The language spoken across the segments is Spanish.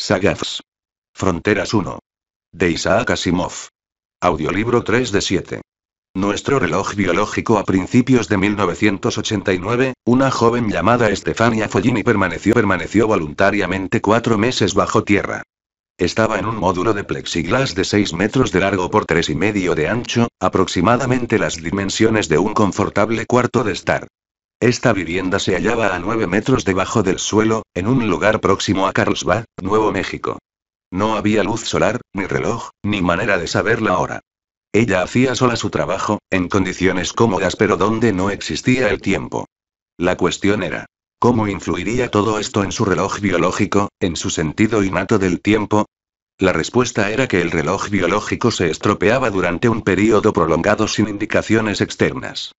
Sagafs. Fronteras 1. De Isaac Asimov. Audiolibro 3 de 7. Nuestro reloj biológico a principios de 1989, una joven llamada Estefania Follini permaneció, permaneció voluntariamente cuatro meses bajo tierra. Estaba en un módulo de plexiglas de 6 metros de largo por tres y medio de ancho, aproximadamente las dimensiones de un confortable cuarto de estar. Esta vivienda se hallaba a nueve metros debajo del suelo, en un lugar próximo a Carlsbad, Nuevo México. No había luz solar, ni reloj, ni manera de saber la hora. Ella hacía sola su trabajo, en condiciones cómodas pero donde no existía el tiempo. La cuestión era, ¿cómo influiría todo esto en su reloj biológico, en su sentido innato del tiempo? La respuesta era que el reloj biológico se estropeaba durante un periodo prolongado sin indicaciones externas.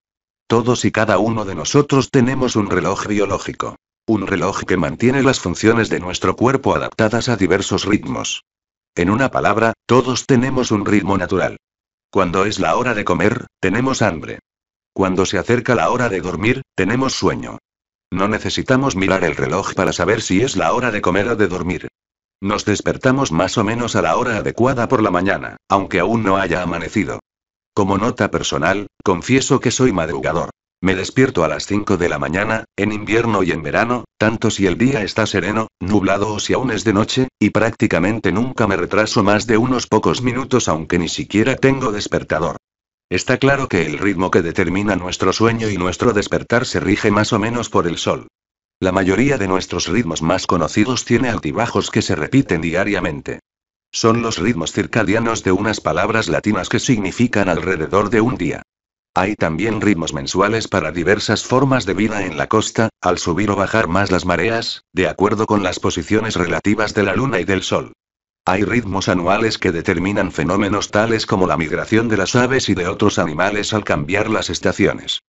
Todos y cada uno de nosotros tenemos un reloj biológico. Un reloj que mantiene las funciones de nuestro cuerpo adaptadas a diversos ritmos. En una palabra, todos tenemos un ritmo natural. Cuando es la hora de comer, tenemos hambre. Cuando se acerca la hora de dormir, tenemos sueño. No necesitamos mirar el reloj para saber si es la hora de comer o de dormir. Nos despertamos más o menos a la hora adecuada por la mañana, aunque aún no haya amanecido. Como nota personal, confieso que soy madrugador. Me despierto a las 5 de la mañana, en invierno y en verano, tanto si el día está sereno, nublado o si aún es de noche, y prácticamente nunca me retraso más de unos pocos minutos aunque ni siquiera tengo despertador. Está claro que el ritmo que determina nuestro sueño y nuestro despertar se rige más o menos por el sol. La mayoría de nuestros ritmos más conocidos tiene altibajos que se repiten diariamente. Son los ritmos circadianos de unas palabras latinas que significan alrededor de un día. Hay también ritmos mensuales para diversas formas de vida en la costa, al subir o bajar más las mareas, de acuerdo con las posiciones relativas de la luna y del sol. Hay ritmos anuales que determinan fenómenos tales como la migración de las aves y de otros animales al cambiar las estaciones.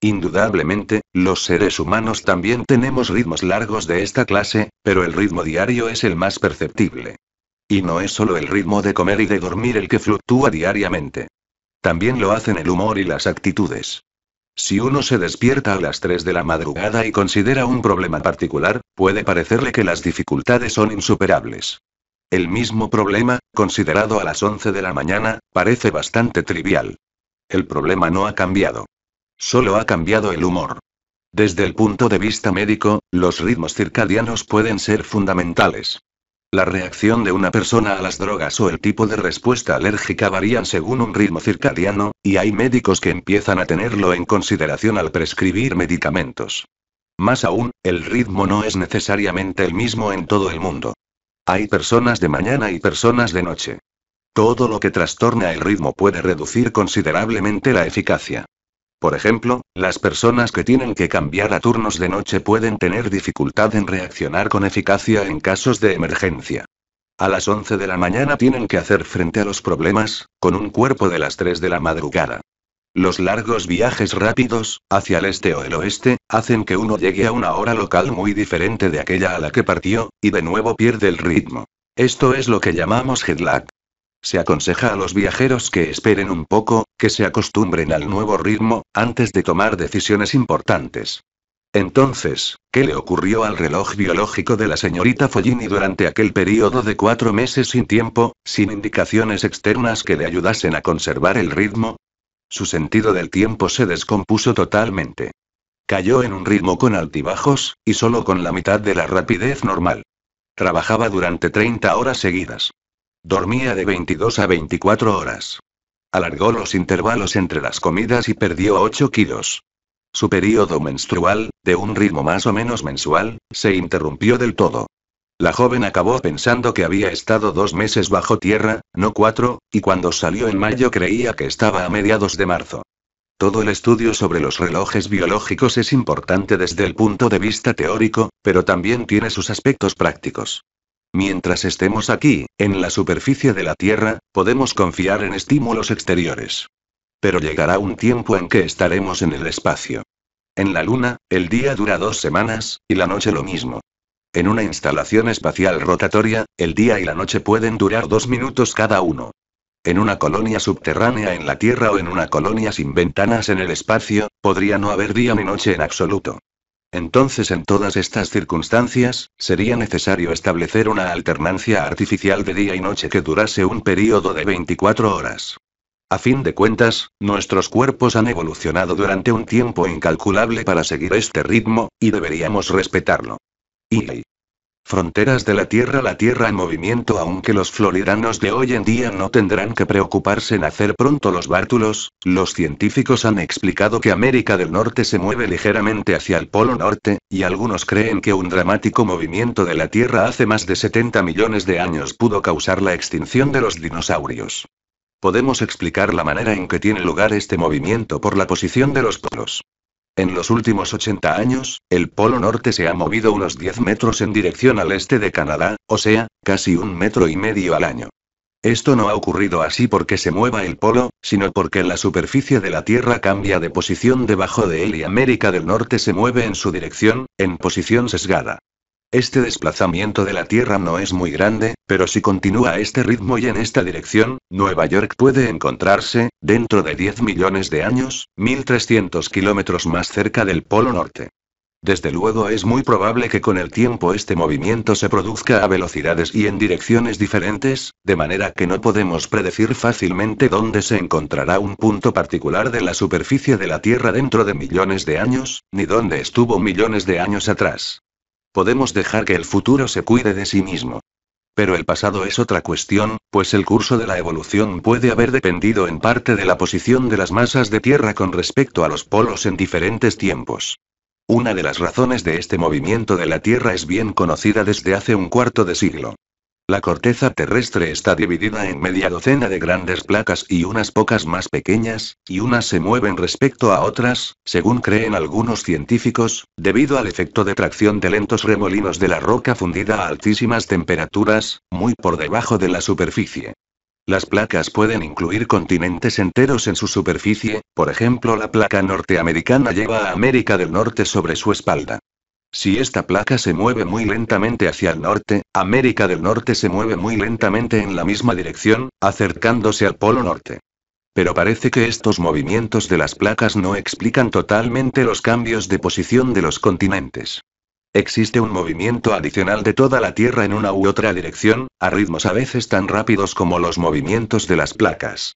Indudablemente, los seres humanos también tenemos ritmos largos de esta clase, pero el ritmo diario es el más perceptible. Y no es solo el ritmo de comer y de dormir el que fluctúa diariamente. También lo hacen el humor y las actitudes. Si uno se despierta a las 3 de la madrugada y considera un problema particular, puede parecerle que las dificultades son insuperables. El mismo problema, considerado a las 11 de la mañana, parece bastante trivial. El problema no ha cambiado. Solo ha cambiado el humor. Desde el punto de vista médico, los ritmos circadianos pueden ser fundamentales. La reacción de una persona a las drogas o el tipo de respuesta alérgica varían según un ritmo circadiano, y hay médicos que empiezan a tenerlo en consideración al prescribir medicamentos. Más aún, el ritmo no es necesariamente el mismo en todo el mundo. Hay personas de mañana y personas de noche. Todo lo que trastorna el ritmo puede reducir considerablemente la eficacia. Por ejemplo, las personas que tienen que cambiar a turnos de noche pueden tener dificultad en reaccionar con eficacia en casos de emergencia. A las 11 de la mañana tienen que hacer frente a los problemas, con un cuerpo de las 3 de la madrugada. Los largos viajes rápidos, hacia el este o el oeste, hacen que uno llegue a una hora local muy diferente de aquella a la que partió, y de nuevo pierde el ritmo. Esto es lo que llamamos jet se aconseja a los viajeros que esperen un poco, que se acostumbren al nuevo ritmo, antes de tomar decisiones importantes. Entonces, ¿qué le ocurrió al reloj biológico de la señorita Follini durante aquel periodo de cuatro meses sin tiempo, sin indicaciones externas que le ayudasen a conservar el ritmo? Su sentido del tiempo se descompuso totalmente. Cayó en un ritmo con altibajos, y solo con la mitad de la rapidez normal. Trabajaba durante 30 horas seguidas. Dormía de 22 a 24 horas. Alargó los intervalos entre las comidas y perdió 8 kilos. Su periodo menstrual, de un ritmo más o menos mensual, se interrumpió del todo. La joven acabó pensando que había estado dos meses bajo tierra, no cuatro, y cuando salió en mayo creía que estaba a mediados de marzo. Todo el estudio sobre los relojes biológicos es importante desde el punto de vista teórico, pero también tiene sus aspectos prácticos. Mientras estemos aquí, en la superficie de la Tierra, podemos confiar en estímulos exteriores. Pero llegará un tiempo en que estaremos en el espacio. En la Luna, el día dura dos semanas, y la noche lo mismo. En una instalación espacial rotatoria, el día y la noche pueden durar dos minutos cada uno. En una colonia subterránea en la Tierra o en una colonia sin ventanas en el espacio, podría no haber día ni noche en absoluto. Entonces en todas estas circunstancias, sería necesario establecer una alternancia artificial de día y noche que durase un período de 24 horas. A fin de cuentas, nuestros cuerpos han evolucionado durante un tiempo incalculable para seguir este ritmo, y deberíamos respetarlo. Y Fronteras de la Tierra La Tierra en movimiento aunque los floridanos de hoy en día no tendrán que preocuparse en hacer pronto los bártulos, los científicos han explicado que América del Norte se mueve ligeramente hacia el Polo Norte, y algunos creen que un dramático movimiento de la Tierra hace más de 70 millones de años pudo causar la extinción de los dinosaurios. Podemos explicar la manera en que tiene lugar este movimiento por la posición de los polos. En los últimos 80 años, el Polo Norte se ha movido unos 10 metros en dirección al este de Canadá, o sea, casi un metro y medio al año. Esto no ha ocurrido así porque se mueva el polo, sino porque la superficie de la Tierra cambia de posición debajo de él y América del Norte se mueve en su dirección, en posición sesgada. Este desplazamiento de la Tierra no es muy grande, pero si continúa a este ritmo y en esta dirección, Nueva York puede encontrarse, dentro de 10 millones de años, 1.300 kilómetros más cerca del Polo Norte. Desde luego es muy probable que con el tiempo este movimiento se produzca a velocidades y en direcciones diferentes, de manera que no podemos predecir fácilmente dónde se encontrará un punto particular de la superficie de la Tierra dentro de millones de años, ni dónde estuvo millones de años atrás. Podemos dejar que el futuro se cuide de sí mismo. Pero el pasado es otra cuestión, pues el curso de la evolución puede haber dependido en parte de la posición de las masas de Tierra con respecto a los polos en diferentes tiempos. Una de las razones de este movimiento de la Tierra es bien conocida desde hace un cuarto de siglo. La corteza terrestre está dividida en media docena de grandes placas y unas pocas más pequeñas, y unas se mueven respecto a otras, según creen algunos científicos, debido al efecto de tracción de lentos remolinos de la roca fundida a altísimas temperaturas, muy por debajo de la superficie. Las placas pueden incluir continentes enteros en su superficie, por ejemplo la placa norteamericana lleva a América del Norte sobre su espalda. Si esta placa se mueve muy lentamente hacia el norte, América del Norte se mueve muy lentamente en la misma dirección, acercándose al Polo Norte. Pero parece que estos movimientos de las placas no explican totalmente los cambios de posición de los continentes. Existe un movimiento adicional de toda la Tierra en una u otra dirección, a ritmos a veces tan rápidos como los movimientos de las placas.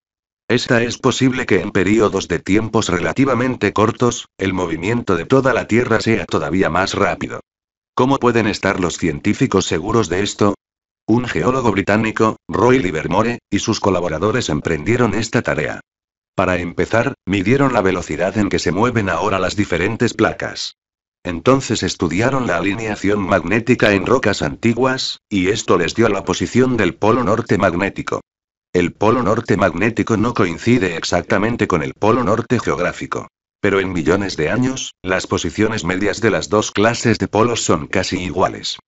Esta es posible que en periodos de tiempos relativamente cortos, el movimiento de toda la Tierra sea todavía más rápido. ¿Cómo pueden estar los científicos seguros de esto? Un geólogo británico, Roy Livermore, y sus colaboradores emprendieron esta tarea. Para empezar, midieron la velocidad en que se mueven ahora las diferentes placas. Entonces estudiaron la alineación magnética en rocas antiguas, y esto les dio la posición del polo norte magnético. El polo norte magnético no coincide exactamente con el polo norte geográfico. Pero en millones de años, las posiciones medias de las dos clases de polos son casi iguales.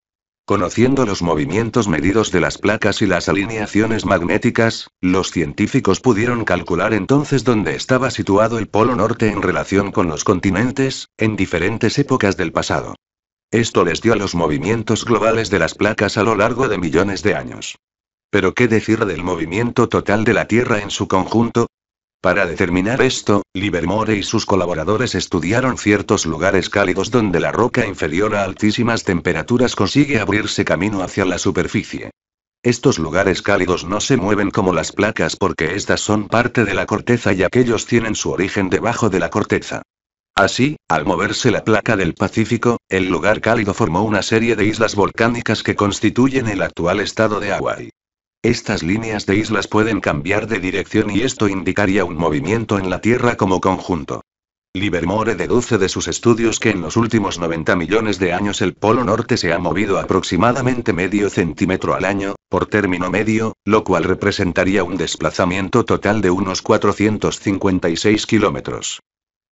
Conociendo los movimientos medidos de las placas y las alineaciones magnéticas, los científicos pudieron calcular entonces dónde estaba situado el polo norte en relación con los continentes, en diferentes épocas del pasado. Esto les dio los movimientos globales de las placas a lo largo de millones de años. Pero ¿qué decir del movimiento total de la Tierra en su conjunto? Para determinar esto, Livermore y sus colaboradores estudiaron ciertos lugares cálidos donde la roca inferior a altísimas temperaturas consigue abrirse camino hacia la superficie. Estos lugares cálidos no se mueven como las placas porque estas son parte de la corteza y aquellos tienen su origen debajo de la corteza. Así, al moverse la placa del Pacífico, el lugar cálido formó una serie de islas volcánicas que constituyen el actual estado de Hawái. Estas líneas de islas pueden cambiar de dirección y esto indicaría un movimiento en la Tierra como conjunto. Livermore deduce de sus estudios que en los últimos 90 millones de años el polo norte se ha movido aproximadamente medio centímetro al año, por término medio, lo cual representaría un desplazamiento total de unos 456 kilómetros.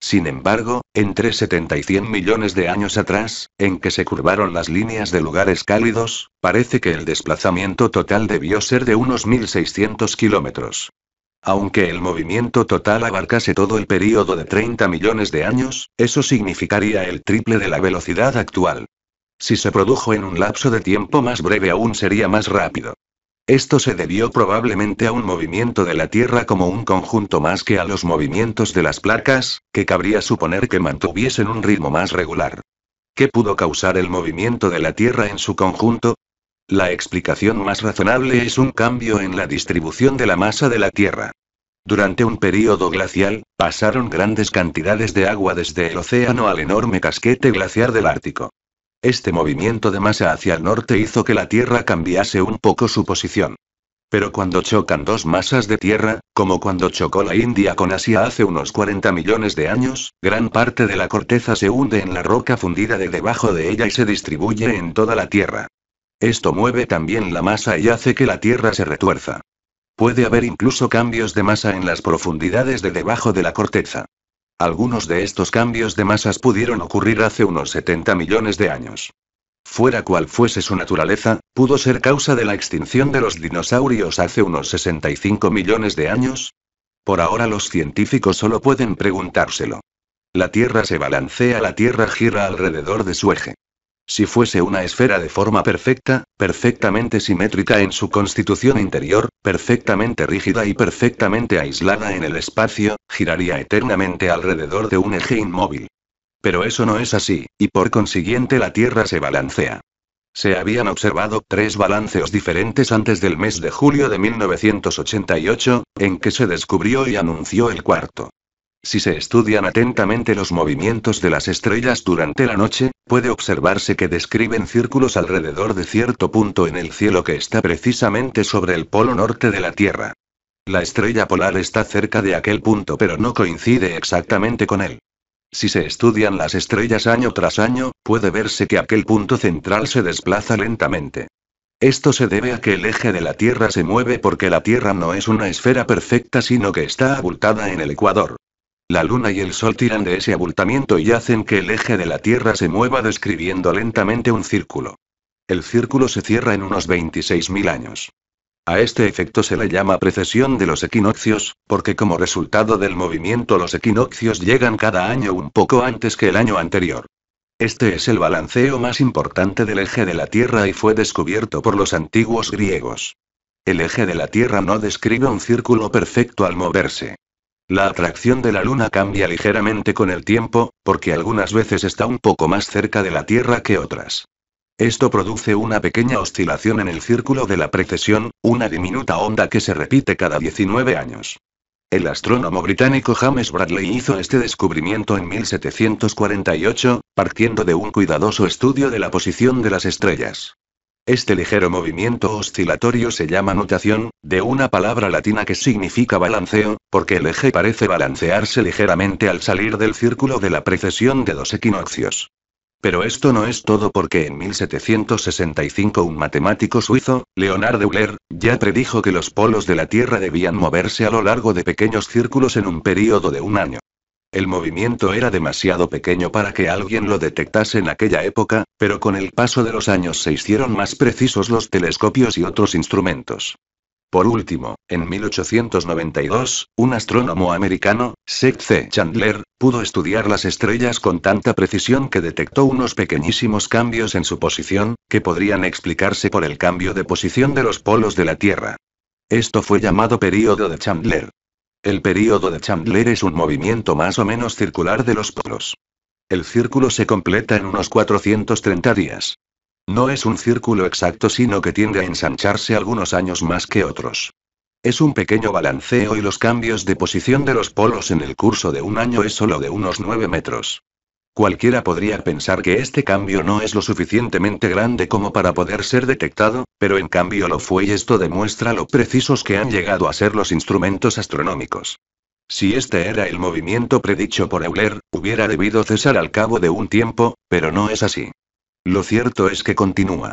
Sin embargo, entre 70 y 100 millones de años atrás, en que se curvaron las líneas de lugares cálidos, parece que el desplazamiento total debió ser de unos 1.600 kilómetros. Aunque el movimiento total abarcase todo el período de 30 millones de años, eso significaría el triple de la velocidad actual. Si se produjo en un lapso de tiempo más breve aún sería más rápido. Esto se debió probablemente a un movimiento de la Tierra como un conjunto más que a los movimientos de las placas, que cabría suponer que mantuviesen un ritmo más regular. ¿Qué pudo causar el movimiento de la Tierra en su conjunto? La explicación más razonable es un cambio en la distribución de la masa de la Tierra. Durante un período glacial, pasaron grandes cantidades de agua desde el océano al enorme casquete glaciar del Ártico. Este movimiento de masa hacia el norte hizo que la Tierra cambiase un poco su posición. Pero cuando chocan dos masas de Tierra, como cuando chocó la India con Asia hace unos 40 millones de años, gran parte de la corteza se hunde en la roca fundida de debajo de ella y se distribuye en toda la Tierra. Esto mueve también la masa y hace que la Tierra se retuerza. Puede haber incluso cambios de masa en las profundidades de debajo de la corteza. Algunos de estos cambios de masas pudieron ocurrir hace unos 70 millones de años. Fuera cual fuese su naturaleza, pudo ser causa de la extinción de los dinosaurios hace unos 65 millones de años. Por ahora los científicos solo pueden preguntárselo. La Tierra se balancea, la Tierra gira alrededor de su eje. Si fuese una esfera de forma perfecta, perfectamente simétrica en su constitución interior, perfectamente rígida y perfectamente aislada en el espacio, giraría eternamente alrededor de un eje inmóvil. Pero eso no es así, y por consiguiente la Tierra se balancea. Se habían observado tres balanceos diferentes antes del mes de julio de 1988, en que se descubrió y anunció el cuarto. Si se estudian atentamente los movimientos de las estrellas durante la noche, puede observarse que describen círculos alrededor de cierto punto en el cielo que está precisamente sobre el polo norte de la Tierra. La estrella polar está cerca de aquel punto pero no coincide exactamente con él. Si se estudian las estrellas año tras año, puede verse que aquel punto central se desplaza lentamente. Esto se debe a que el eje de la Tierra se mueve porque la Tierra no es una esfera perfecta sino que está abultada en el ecuador. La luna y el sol tiran de ese abultamiento y hacen que el eje de la Tierra se mueva describiendo lentamente un círculo. El círculo se cierra en unos 26.000 años. A este efecto se le llama precesión de los equinoccios, porque como resultado del movimiento los equinoccios llegan cada año un poco antes que el año anterior. Este es el balanceo más importante del eje de la Tierra y fue descubierto por los antiguos griegos. El eje de la Tierra no describe un círculo perfecto al moverse. La atracción de la Luna cambia ligeramente con el tiempo, porque algunas veces está un poco más cerca de la Tierra que otras. Esto produce una pequeña oscilación en el círculo de la precesión, una diminuta onda que se repite cada 19 años. El astrónomo británico James Bradley hizo este descubrimiento en 1748, partiendo de un cuidadoso estudio de la posición de las estrellas. Este ligero movimiento oscilatorio se llama nutación, de una palabra latina que significa balanceo, porque el eje parece balancearse ligeramente al salir del círculo de la precesión de los equinoccios. Pero esto no es todo porque en 1765 un matemático suizo, Leonard Euler, ya predijo que los polos de la Tierra debían moverse a lo largo de pequeños círculos en un período de un año. El movimiento era demasiado pequeño para que alguien lo detectase en aquella época, pero con el paso de los años se hicieron más precisos los telescopios y otros instrumentos. Por último, en 1892, un astrónomo americano, Seth C. Chandler, pudo estudiar las estrellas con tanta precisión que detectó unos pequeñísimos cambios en su posición, que podrían explicarse por el cambio de posición de los polos de la Tierra. Esto fue llamado período de Chandler. El período de Chandler es un movimiento más o menos circular de los polos. El círculo se completa en unos 430 días. No es un círculo exacto sino que tiende a ensancharse algunos años más que otros. Es un pequeño balanceo y los cambios de posición de los polos en el curso de un año es solo de unos 9 metros. Cualquiera podría pensar que este cambio no es lo suficientemente grande como para poder ser detectado, pero en cambio lo fue y esto demuestra lo precisos que han llegado a ser los instrumentos astronómicos. Si este era el movimiento predicho por Euler, hubiera debido cesar al cabo de un tiempo, pero no es así. Lo cierto es que continúa.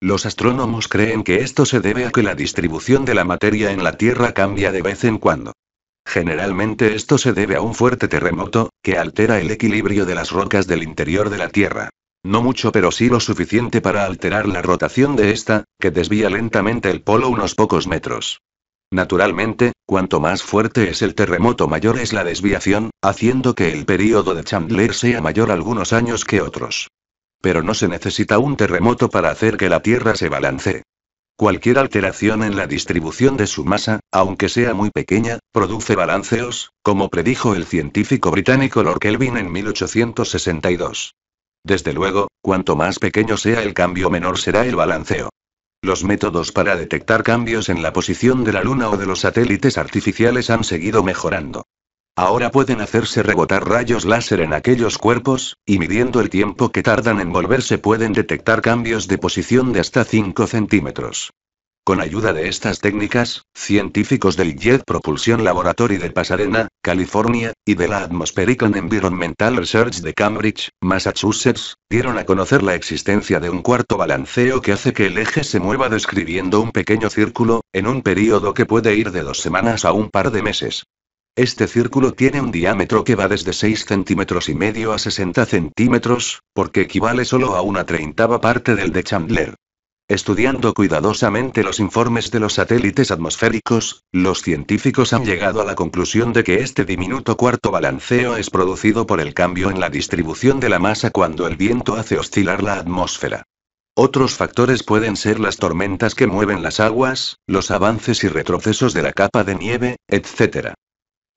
Los astrónomos creen que esto se debe a que la distribución de la materia en la Tierra cambia de vez en cuando. Generalmente esto se debe a un fuerte terremoto, que altera el equilibrio de las rocas del interior de la Tierra. No mucho pero sí lo suficiente para alterar la rotación de esta, que desvía lentamente el polo unos pocos metros. Naturalmente, cuanto más fuerte es el terremoto mayor es la desviación, haciendo que el período de Chandler sea mayor algunos años que otros. Pero no se necesita un terremoto para hacer que la Tierra se balancee. Cualquier alteración en la distribución de su masa, aunque sea muy pequeña, produce balanceos, como predijo el científico británico Lord Kelvin en 1862. Desde luego, cuanto más pequeño sea el cambio menor será el balanceo. Los métodos para detectar cambios en la posición de la Luna o de los satélites artificiales han seguido mejorando. Ahora pueden hacerse rebotar rayos láser en aquellos cuerpos, y midiendo el tiempo que tardan en volverse pueden detectar cambios de posición de hasta 5 centímetros. Con ayuda de estas técnicas, científicos del Jet Propulsion Laboratory de Pasadena, California, y de la Atmospheric and Environmental Research de Cambridge, Massachusetts, dieron a conocer la existencia de un cuarto balanceo que hace que el eje se mueva describiendo un pequeño círculo, en un periodo que puede ir de dos semanas a un par de meses. Este círculo tiene un diámetro que va desde 6 centímetros y medio a 60 centímetros, porque equivale solo a una treintava parte del de Chandler. Estudiando cuidadosamente los informes de los satélites atmosféricos, los científicos han llegado a la conclusión de que este diminuto cuarto balanceo es producido por el cambio en la distribución de la masa cuando el viento hace oscilar la atmósfera. Otros factores pueden ser las tormentas que mueven las aguas, los avances y retrocesos de la capa de nieve, etc.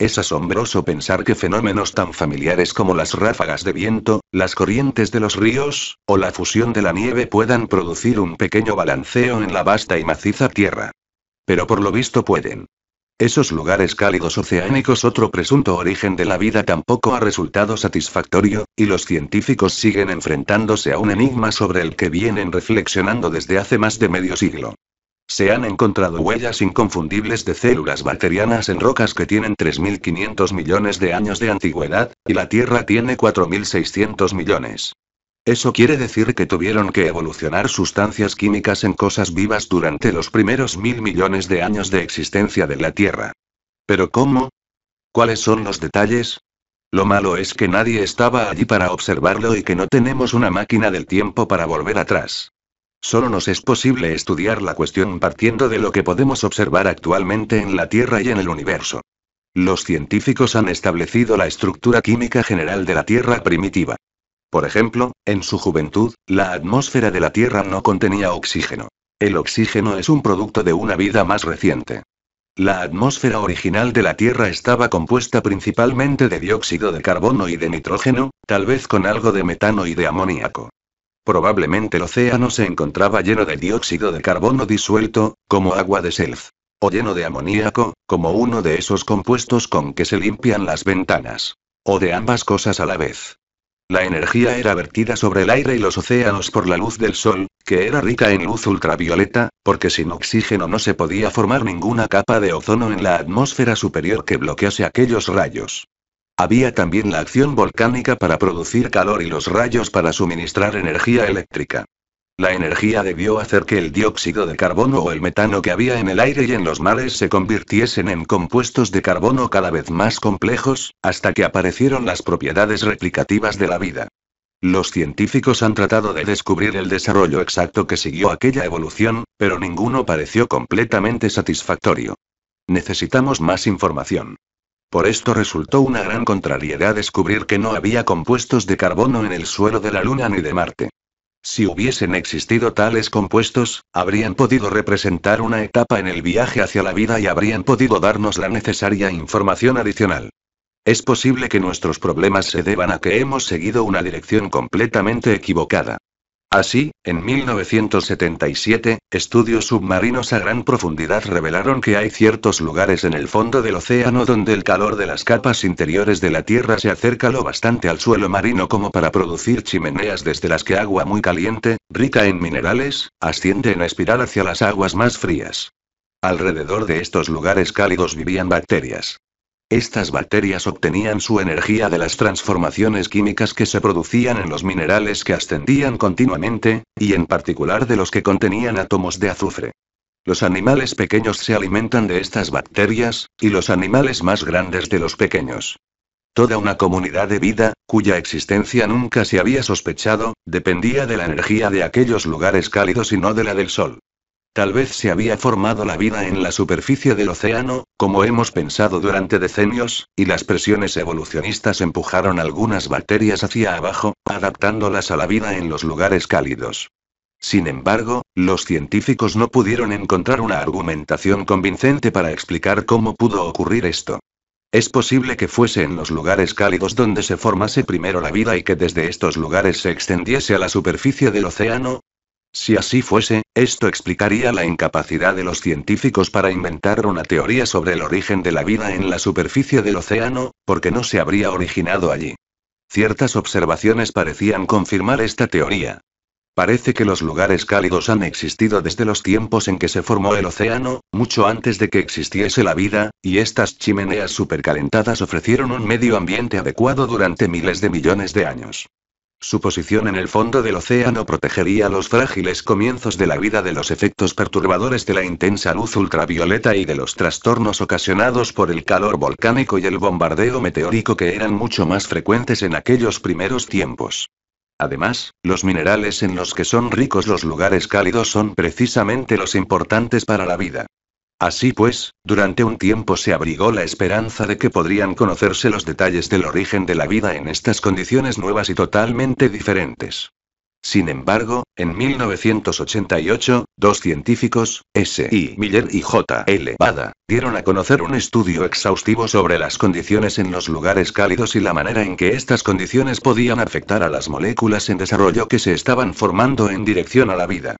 Es asombroso pensar que fenómenos tan familiares como las ráfagas de viento, las corrientes de los ríos, o la fusión de la nieve puedan producir un pequeño balanceo en la vasta y maciza tierra. Pero por lo visto pueden. Esos lugares cálidos oceánicos, otro presunto origen de la vida, tampoco ha resultado satisfactorio, y los científicos siguen enfrentándose a un enigma sobre el que vienen reflexionando desde hace más de medio siglo. Se han encontrado huellas inconfundibles de células bacterianas en rocas que tienen 3.500 millones de años de antigüedad, y la Tierra tiene 4.600 millones. Eso quiere decir que tuvieron que evolucionar sustancias químicas en cosas vivas durante los primeros mil millones de años de existencia de la Tierra. ¿Pero cómo? ¿Cuáles son los detalles? Lo malo es que nadie estaba allí para observarlo y que no tenemos una máquina del tiempo para volver atrás. Solo nos es posible estudiar la cuestión partiendo de lo que podemos observar actualmente en la Tierra y en el universo. Los científicos han establecido la estructura química general de la Tierra primitiva. Por ejemplo, en su juventud, la atmósfera de la Tierra no contenía oxígeno. El oxígeno es un producto de una vida más reciente. La atmósfera original de la Tierra estaba compuesta principalmente de dióxido de carbono y de nitrógeno, tal vez con algo de metano y de amoníaco. Probablemente el océano se encontraba lleno de dióxido de carbono disuelto, como agua de self. O lleno de amoníaco, como uno de esos compuestos con que se limpian las ventanas. O de ambas cosas a la vez. La energía era vertida sobre el aire y los océanos por la luz del sol, que era rica en luz ultravioleta, porque sin oxígeno no se podía formar ninguna capa de ozono en la atmósfera superior que bloquease aquellos rayos. Había también la acción volcánica para producir calor y los rayos para suministrar energía eléctrica. La energía debió hacer que el dióxido de carbono o el metano que había en el aire y en los mares se convirtiesen en compuestos de carbono cada vez más complejos, hasta que aparecieron las propiedades replicativas de la vida. Los científicos han tratado de descubrir el desarrollo exacto que siguió aquella evolución, pero ninguno pareció completamente satisfactorio. Necesitamos más información. Por esto resultó una gran contrariedad descubrir que no había compuestos de carbono en el suelo de la Luna ni de Marte. Si hubiesen existido tales compuestos, habrían podido representar una etapa en el viaje hacia la vida y habrían podido darnos la necesaria información adicional. Es posible que nuestros problemas se deban a que hemos seguido una dirección completamente equivocada. Así, en 1977, estudios submarinos a gran profundidad revelaron que hay ciertos lugares en el fondo del océano donde el calor de las capas interiores de la Tierra se acerca lo bastante al suelo marino como para producir chimeneas desde las que agua muy caliente, rica en minerales, asciende en espiral hacia las aguas más frías. Alrededor de estos lugares cálidos vivían bacterias. Estas bacterias obtenían su energía de las transformaciones químicas que se producían en los minerales que ascendían continuamente, y en particular de los que contenían átomos de azufre. Los animales pequeños se alimentan de estas bacterias, y los animales más grandes de los pequeños. Toda una comunidad de vida, cuya existencia nunca se había sospechado, dependía de la energía de aquellos lugares cálidos y no de la del sol. Tal vez se había formado la vida en la superficie del océano, como hemos pensado durante decenios, y las presiones evolucionistas empujaron algunas bacterias hacia abajo, adaptándolas a la vida en los lugares cálidos. Sin embargo, los científicos no pudieron encontrar una argumentación convincente para explicar cómo pudo ocurrir esto. Es posible que fuese en los lugares cálidos donde se formase primero la vida y que desde estos lugares se extendiese a la superficie del océano, si así fuese, esto explicaría la incapacidad de los científicos para inventar una teoría sobre el origen de la vida en la superficie del océano, porque no se habría originado allí. Ciertas observaciones parecían confirmar esta teoría. Parece que los lugares cálidos han existido desde los tiempos en que se formó el océano, mucho antes de que existiese la vida, y estas chimeneas supercalentadas ofrecieron un medio ambiente adecuado durante miles de millones de años. Su posición en el fondo del océano protegería los frágiles comienzos de la vida de los efectos perturbadores de la intensa luz ultravioleta y de los trastornos ocasionados por el calor volcánico y el bombardeo meteórico que eran mucho más frecuentes en aquellos primeros tiempos. Además, los minerales en los que son ricos los lugares cálidos son precisamente los importantes para la vida. Así pues, durante un tiempo se abrigó la esperanza de que podrían conocerse los detalles del origen de la vida en estas condiciones nuevas y totalmente diferentes. Sin embargo, en 1988, dos científicos, S. I. Miller y J. L. Bada, dieron a conocer un estudio exhaustivo sobre las condiciones en los lugares cálidos y la manera en que estas condiciones podían afectar a las moléculas en desarrollo que se estaban formando en dirección a la vida.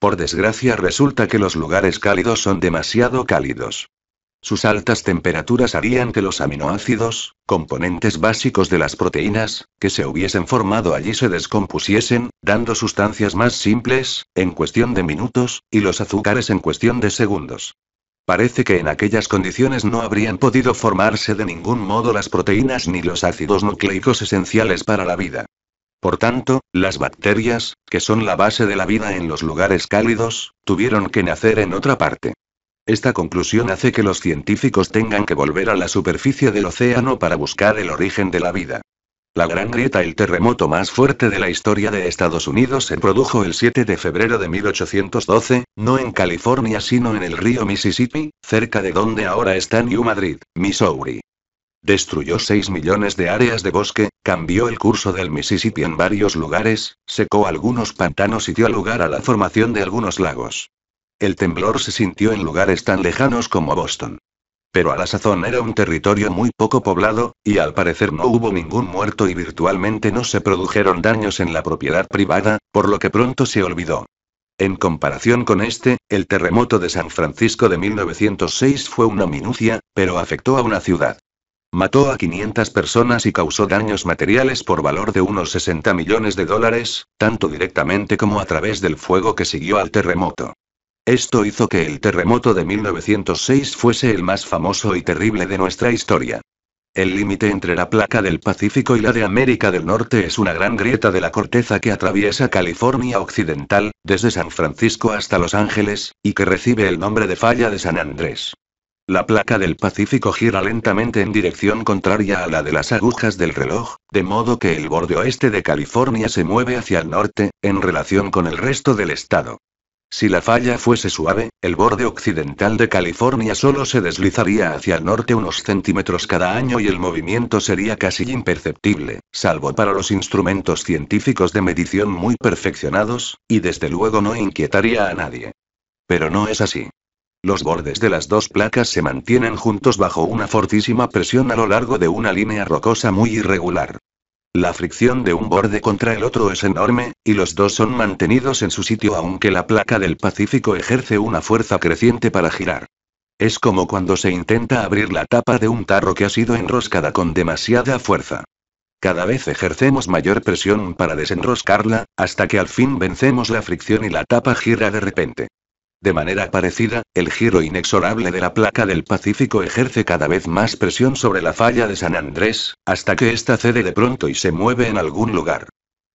Por desgracia resulta que los lugares cálidos son demasiado cálidos. Sus altas temperaturas harían que los aminoácidos, componentes básicos de las proteínas, que se hubiesen formado allí se descompusiesen, dando sustancias más simples, en cuestión de minutos, y los azúcares en cuestión de segundos. Parece que en aquellas condiciones no habrían podido formarse de ningún modo las proteínas ni los ácidos nucleicos esenciales para la vida. Por tanto, las bacterias, que son la base de la vida en los lugares cálidos, tuvieron que nacer en otra parte. Esta conclusión hace que los científicos tengan que volver a la superficie del océano para buscar el origen de la vida. La Gran Grieta, el terremoto más fuerte de la historia de Estados Unidos, se produjo el 7 de febrero de 1812, no en California sino en el río Mississippi, cerca de donde ahora está New Madrid, Missouri. Destruyó 6 millones de áreas de bosque, cambió el curso del Mississippi en varios lugares, secó algunos pantanos y dio lugar a la formación de algunos lagos. El temblor se sintió en lugares tan lejanos como Boston. Pero a la sazón era un territorio muy poco poblado, y al parecer no hubo ningún muerto y virtualmente no se produjeron daños en la propiedad privada, por lo que pronto se olvidó. En comparación con este, el terremoto de San Francisco de 1906 fue una minucia, pero afectó a una ciudad. Mató a 500 personas y causó daños materiales por valor de unos 60 millones de dólares, tanto directamente como a través del fuego que siguió al terremoto. Esto hizo que el terremoto de 1906 fuese el más famoso y terrible de nuestra historia. El límite entre la placa del Pacífico y la de América del Norte es una gran grieta de la corteza que atraviesa California Occidental, desde San Francisco hasta Los Ángeles, y que recibe el nombre de Falla de San Andrés. La placa del Pacífico gira lentamente en dirección contraria a la de las agujas del reloj, de modo que el borde oeste de California se mueve hacia el norte, en relación con el resto del estado. Si la falla fuese suave, el borde occidental de California solo se deslizaría hacia el norte unos centímetros cada año y el movimiento sería casi imperceptible, salvo para los instrumentos científicos de medición muy perfeccionados, y desde luego no inquietaría a nadie. Pero no es así. Los bordes de las dos placas se mantienen juntos bajo una fortísima presión a lo largo de una línea rocosa muy irregular. La fricción de un borde contra el otro es enorme, y los dos son mantenidos en su sitio aunque la placa del Pacífico ejerce una fuerza creciente para girar. Es como cuando se intenta abrir la tapa de un tarro que ha sido enroscada con demasiada fuerza. Cada vez ejercemos mayor presión para desenroscarla, hasta que al fin vencemos la fricción y la tapa gira de repente. De manera parecida, el giro inexorable de la placa del Pacífico ejerce cada vez más presión sobre la falla de San Andrés, hasta que ésta cede de pronto y se mueve en algún lugar.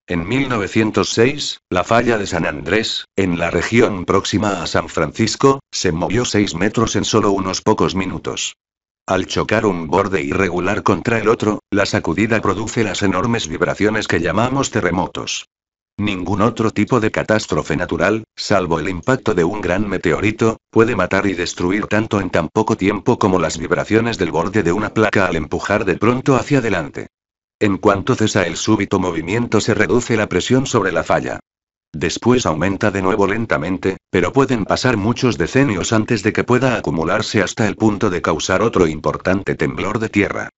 En 1906, la falla de San Andrés, en la región próxima a San Francisco, se movió 6 metros en solo unos pocos minutos. Al chocar un borde irregular contra el otro, la sacudida produce las enormes vibraciones que llamamos terremotos. Ningún otro tipo de catástrofe natural, salvo el impacto de un gran meteorito, puede matar y destruir tanto en tan poco tiempo como las vibraciones del borde de una placa al empujar de pronto hacia adelante. En cuanto cesa el súbito movimiento se reduce la presión sobre la falla. Después aumenta de nuevo lentamente, pero pueden pasar muchos decenios antes de que pueda acumularse hasta el punto de causar otro importante temblor de tierra.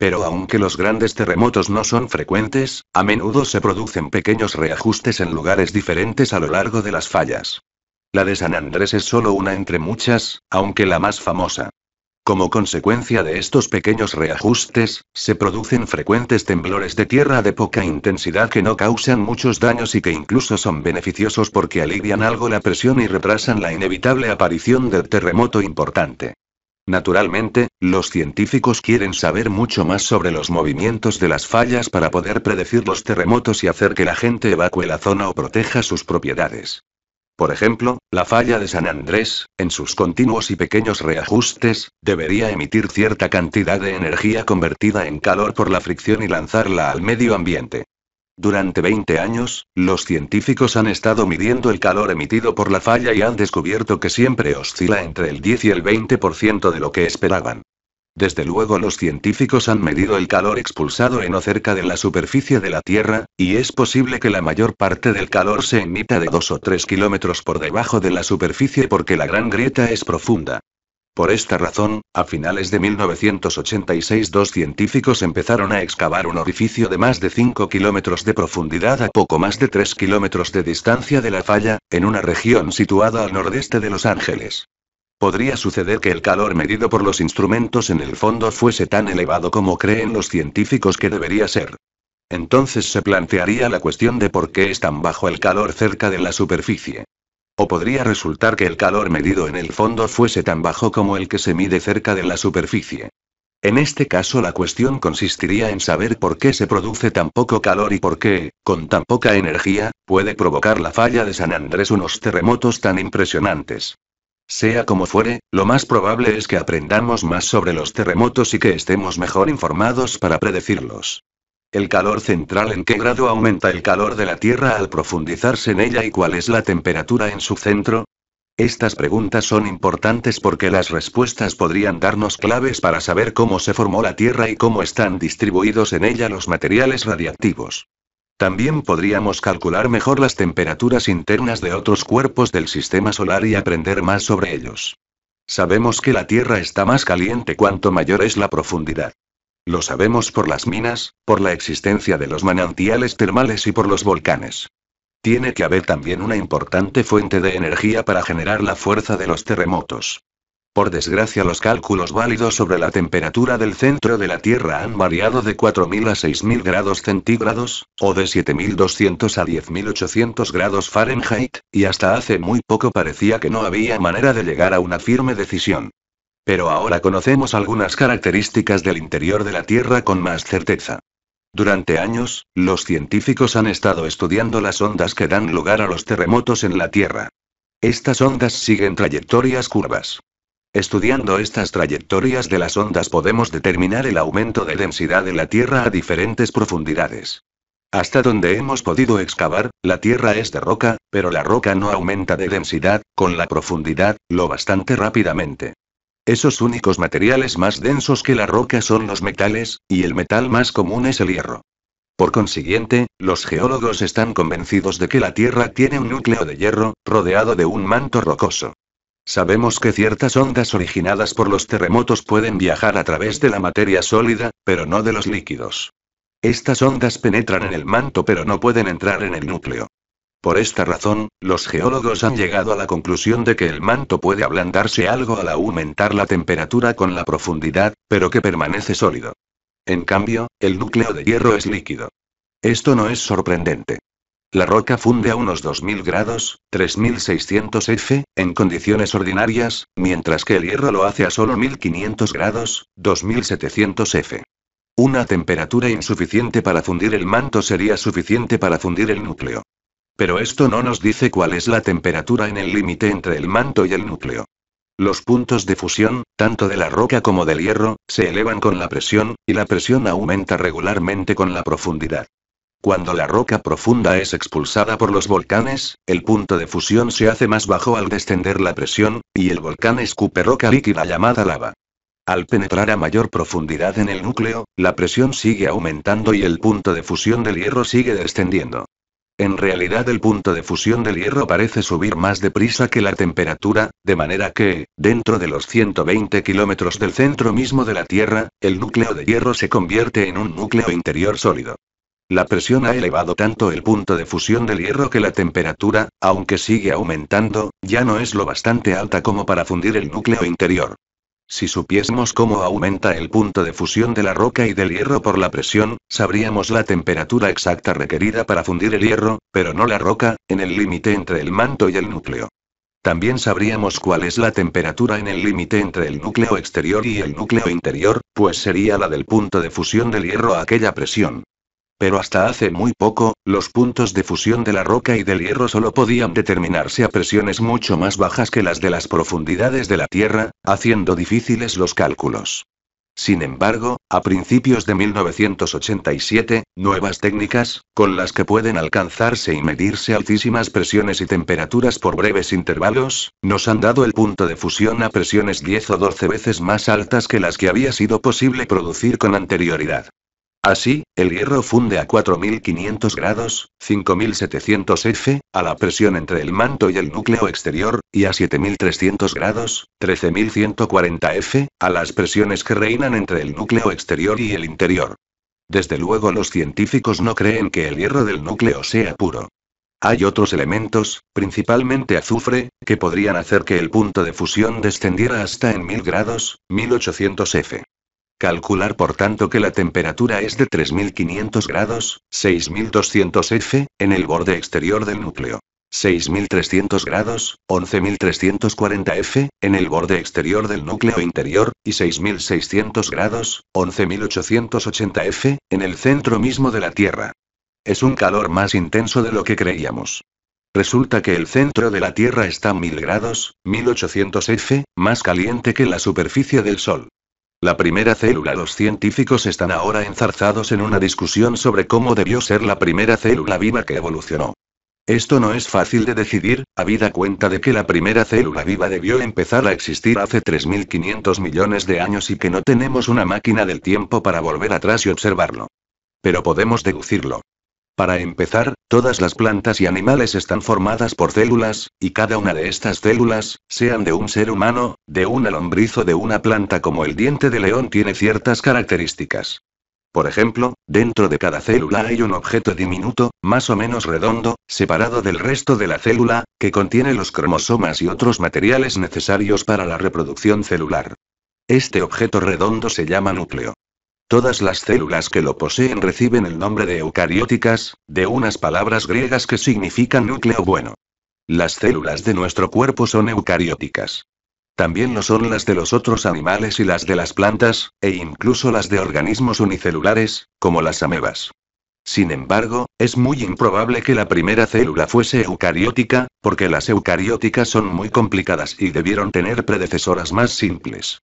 Pero aunque los grandes terremotos no son frecuentes, a menudo se producen pequeños reajustes en lugares diferentes a lo largo de las fallas. La de San Andrés es solo una entre muchas, aunque la más famosa. Como consecuencia de estos pequeños reajustes, se producen frecuentes temblores de tierra de poca intensidad que no causan muchos daños y que incluso son beneficiosos porque alivian algo la presión y retrasan la inevitable aparición del terremoto importante. Naturalmente, los científicos quieren saber mucho más sobre los movimientos de las fallas para poder predecir los terremotos y hacer que la gente evacue la zona o proteja sus propiedades. Por ejemplo, la falla de San Andrés, en sus continuos y pequeños reajustes, debería emitir cierta cantidad de energía convertida en calor por la fricción y lanzarla al medio ambiente. Durante 20 años, los científicos han estado midiendo el calor emitido por la falla y han descubierto que siempre oscila entre el 10 y el 20% de lo que esperaban. Desde luego los científicos han medido el calor expulsado en o cerca de la superficie de la Tierra, y es posible que la mayor parte del calor se emita de 2 o 3 kilómetros por debajo de la superficie porque la gran grieta es profunda. Por esta razón, a finales de 1986 dos científicos empezaron a excavar un orificio de más de 5 kilómetros de profundidad a poco más de 3 kilómetros de distancia de la falla, en una región situada al nordeste de Los Ángeles. Podría suceder que el calor medido por los instrumentos en el fondo fuese tan elevado como creen los científicos que debería ser. Entonces se plantearía la cuestión de por qué es tan bajo el calor cerca de la superficie. O podría resultar que el calor medido en el fondo fuese tan bajo como el que se mide cerca de la superficie. En este caso la cuestión consistiría en saber por qué se produce tan poco calor y por qué, con tan poca energía, puede provocar la falla de San Andrés unos terremotos tan impresionantes. Sea como fuere, lo más probable es que aprendamos más sobre los terremotos y que estemos mejor informados para predecirlos. El calor central en qué grado aumenta el calor de la Tierra al profundizarse en ella y cuál es la temperatura en su centro. Estas preguntas son importantes porque las respuestas podrían darnos claves para saber cómo se formó la Tierra y cómo están distribuidos en ella los materiales radiactivos. También podríamos calcular mejor las temperaturas internas de otros cuerpos del sistema solar y aprender más sobre ellos. Sabemos que la Tierra está más caliente cuanto mayor es la profundidad. Lo sabemos por las minas, por la existencia de los manantiales termales y por los volcanes. Tiene que haber también una importante fuente de energía para generar la fuerza de los terremotos. Por desgracia, los cálculos válidos sobre la temperatura del centro de la Tierra han variado de 4.000 a 6.000 grados centígrados, o de 7.200 a 10.800 grados Fahrenheit, y hasta hace muy poco parecía que no había manera de llegar a una firme decisión. Pero ahora conocemos algunas características del interior de la Tierra con más certeza. Durante años, los científicos han estado estudiando las ondas que dan lugar a los terremotos en la Tierra. Estas ondas siguen trayectorias curvas. Estudiando estas trayectorias de las ondas podemos determinar el aumento de densidad de la Tierra a diferentes profundidades. Hasta donde hemos podido excavar, la Tierra es de roca, pero la roca no aumenta de densidad, con la profundidad, lo bastante rápidamente. Esos únicos materiales más densos que la roca son los metales, y el metal más común es el hierro. Por consiguiente, los geólogos están convencidos de que la Tierra tiene un núcleo de hierro, rodeado de un manto rocoso. Sabemos que ciertas ondas originadas por los terremotos pueden viajar a través de la materia sólida, pero no de los líquidos. Estas ondas penetran en el manto pero no pueden entrar en el núcleo. Por esta razón, los geólogos han llegado a la conclusión de que el manto puede ablandarse algo al aumentar la temperatura con la profundidad, pero que permanece sólido. En cambio, el núcleo de hierro es líquido. Esto no es sorprendente. La roca funde a unos 2000 grados, 3600 F, en condiciones ordinarias, mientras que el hierro lo hace a solo 1500 grados, 2700 F. Una temperatura insuficiente para fundir el manto sería suficiente para fundir el núcleo. Pero esto no nos dice cuál es la temperatura en el límite entre el manto y el núcleo. Los puntos de fusión, tanto de la roca como del hierro, se elevan con la presión, y la presión aumenta regularmente con la profundidad. Cuando la roca profunda es expulsada por los volcanes, el punto de fusión se hace más bajo al descender la presión, y el volcán escupe roca líquida llamada lava. Al penetrar a mayor profundidad en el núcleo, la presión sigue aumentando y el punto de fusión del hierro sigue descendiendo. En realidad el punto de fusión del hierro parece subir más deprisa que la temperatura, de manera que, dentro de los 120 kilómetros del centro mismo de la Tierra, el núcleo de hierro se convierte en un núcleo interior sólido. La presión ha elevado tanto el punto de fusión del hierro que la temperatura, aunque sigue aumentando, ya no es lo bastante alta como para fundir el núcleo interior. Si supiésemos cómo aumenta el punto de fusión de la roca y del hierro por la presión, sabríamos la temperatura exacta requerida para fundir el hierro, pero no la roca, en el límite entre el manto y el núcleo. También sabríamos cuál es la temperatura en el límite entre el núcleo exterior y el núcleo interior, pues sería la del punto de fusión del hierro a aquella presión. Pero hasta hace muy poco, los puntos de fusión de la roca y del hierro solo podían determinarse a presiones mucho más bajas que las de las profundidades de la Tierra, haciendo difíciles los cálculos. Sin embargo, a principios de 1987, nuevas técnicas, con las que pueden alcanzarse y medirse altísimas presiones y temperaturas por breves intervalos, nos han dado el punto de fusión a presiones 10 o 12 veces más altas que las que había sido posible producir con anterioridad. Así, el hierro funde a 4500 grados, 5700 F, a la presión entre el manto y el núcleo exterior, y a 7300 grados, 13140 F, a las presiones que reinan entre el núcleo exterior y el interior. Desde luego los científicos no creen que el hierro del núcleo sea puro. Hay otros elementos, principalmente azufre, que podrían hacer que el punto de fusión descendiera hasta en 1000 grados, 1800 F. Calcular por tanto que la temperatura es de 3500 grados, 6200 F, en el borde exterior del núcleo. 6300 grados, 11340 F, en el borde exterior del núcleo interior, y 6600 grados, 11880 F, en el centro mismo de la Tierra. Es un calor más intenso de lo que creíamos. Resulta que el centro de la Tierra está 1000 grados, 1800 F, más caliente que la superficie del Sol. La primera célula. Los científicos están ahora enzarzados en una discusión sobre cómo debió ser la primera célula viva que evolucionó. Esto no es fácil de decidir, habida cuenta de que la primera célula viva debió empezar a existir hace 3.500 millones de años y que no tenemos una máquina del tiempo para volver atrás y observarlo. Pero podemos deducirlo. Para empezar, todas las plantas y animales están formadas por células, y cada una de estas células, sean de un ser humano, de un lombriz o de una planta como el diente de león, tiene ciertas características. Por ejemplo, dentro de cada célula hay un objeto diminuto, más o menos redondo, separado del resto de la célula, que contiene los cromosomas y otros materiales necesarios para la reproducción celular. Este objeto redondo se llama núcleo. Todas las células que lo poseen reciben el nombre de eucarióticas, de unas palabras griegas que significan núcleo bueno. Las células de nuestro cuerpo son eucarióticas. También lo son las de los otros animales y las de las plantas, e incluso las de organismos unicelulares, como las amebas. Sin embargo, es muy improbable que la primera célula fuese eucariótica, porque las eucarióticas son muy complicadas y debieron tener predecesoras más simples.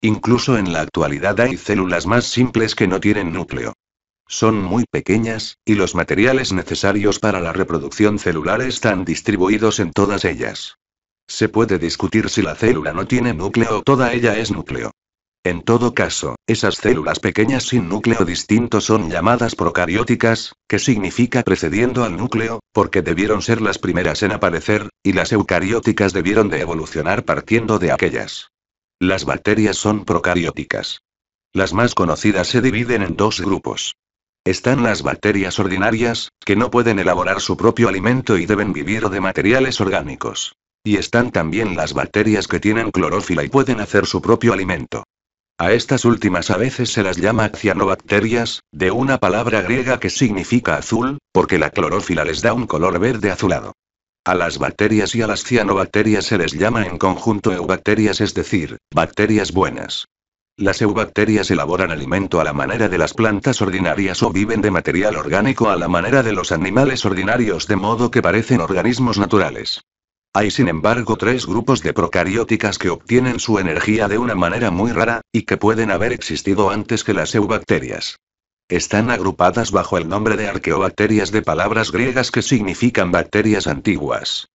Incluso en la actualidad hay células más simples que no tienen núcleo. Son muy pequeñas, y los materiales necesarios para la reproducción celular están distribuidos en todas ellas. Se puede discutir si la célula no tiene núcleo o toda ella es núcleo. En todo caso, esas células pequeñas sin núcleo distinto son llamadas procarióticas, que significa precediendo al núcleo, porque debieron ser las primeras en aparecer, y las eucarióticas debieron de evolucionar partiendo de aquellas. Las bacterias son procarióticas. Las más conocidas se dividen en dos grupos. Están las bacterias ordinarias, que no pueden elaborar su propio alimento y deben vivir de materiales orgánicos. Y están también las bacterias que tienen clorófila y pueden hacer su propio alimento. A estas últimas a veces se las llama cianobacterias, de una palabra griega que significa azul, porque la clorófila les da un color verde azulado. A las bacterias y a las cianobacterias se les llama en conjunto eubacterias, es decir, bacterias buenas. Las eubacterias elaboran alimento a la manera de las plantas ordinarias o viven de material orgánico a la manera de los animales ordinarios de modo que parecen organismos naturales. Hay sin embargo tres grupos de procarióticas que obtienen su energía de una manera muy rara, y que pueden haber existido antes que las eubacterias. Están agrupadas bajo el nombre de arqueobacterias de palabras griegas que significan bacterias antiguas.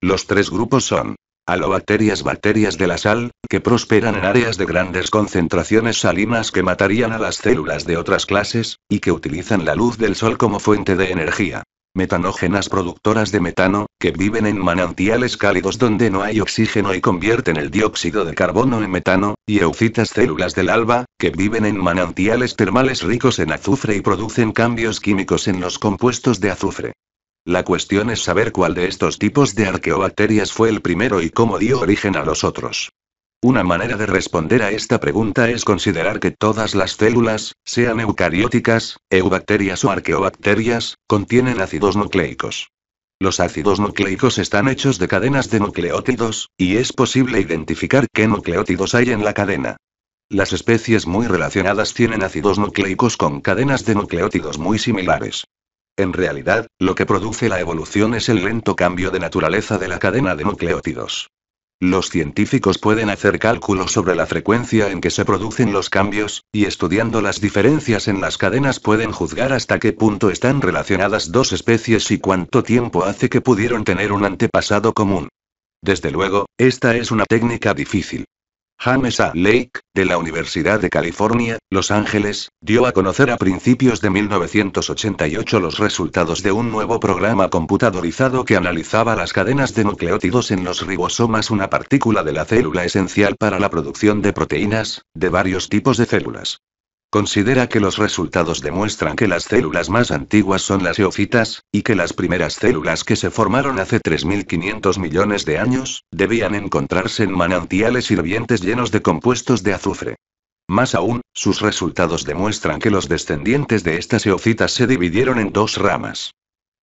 Los tres grupos son alobacterias, bacterias de la sal, que prosperan en áreas de grandes concentraciones salinas que matarían a las células de otras clases, y que utilizan la luz del sol como fuente de energía metanógenas productoras de metano, que viven en manantiales cálidos donde no hay oxígeno y convierten el dióxido de carbono en metano, y eucitas células del alba, que viven en manantiales termales ricos en azufre y producen cambios químicos en los compuestos de azufre. La cuestión es saber cuál de estos tipos de arqueobacterias fue el primero y cómo dio origen a los otros. Una manera de responder a esta pregunta es considerar que todas las células, sean eucarióticas, eubacterias o arqueobacterias, contienen ácidos nucleicos. Los ácidos nucleicos están hechos de cadenas de nucleótidos, y es posible identificar qué nucleótidos hay en la cadena. Las especies muy relacionadas tienen ácidos nucleicos con cadenas de nucleótidos muy similares. En realidad, lo que produce la evolución es el lento cambio de naturaleza de la cadena de nucleótidos. Los científicos pueden hacer cálculos sobre la frecuencia en que se producen los cambios, y estudiando las diferencias en las cadenas pueden juzgar hasta qué punto están relacionadas dos especies y cuánto tiempo hace que pudieron tener un antepasado común. Desde luego, esta es una técnica difícil. James A. Lake, de la Universidad de California, Los Ángeles, dio a conocer a principios de 1988 los resultados de un nuevo programa computadorizado que analizaba las cadenas de nucleótidos en los ribosomas, una partícula de la célula esencial para la producción de proteínas, de varios tipos de células. Considera que los resultados demuestran que las células más antiguas son las eocitas, y que las primeras células que se formaron hace 3.500 millones de años, debían encontrarse en manantiales hirvientes llenos de compuestos de azufre. Más aún, sus resultados demuestran que los descendientes de estas eocitas se dividieron en dos ramas.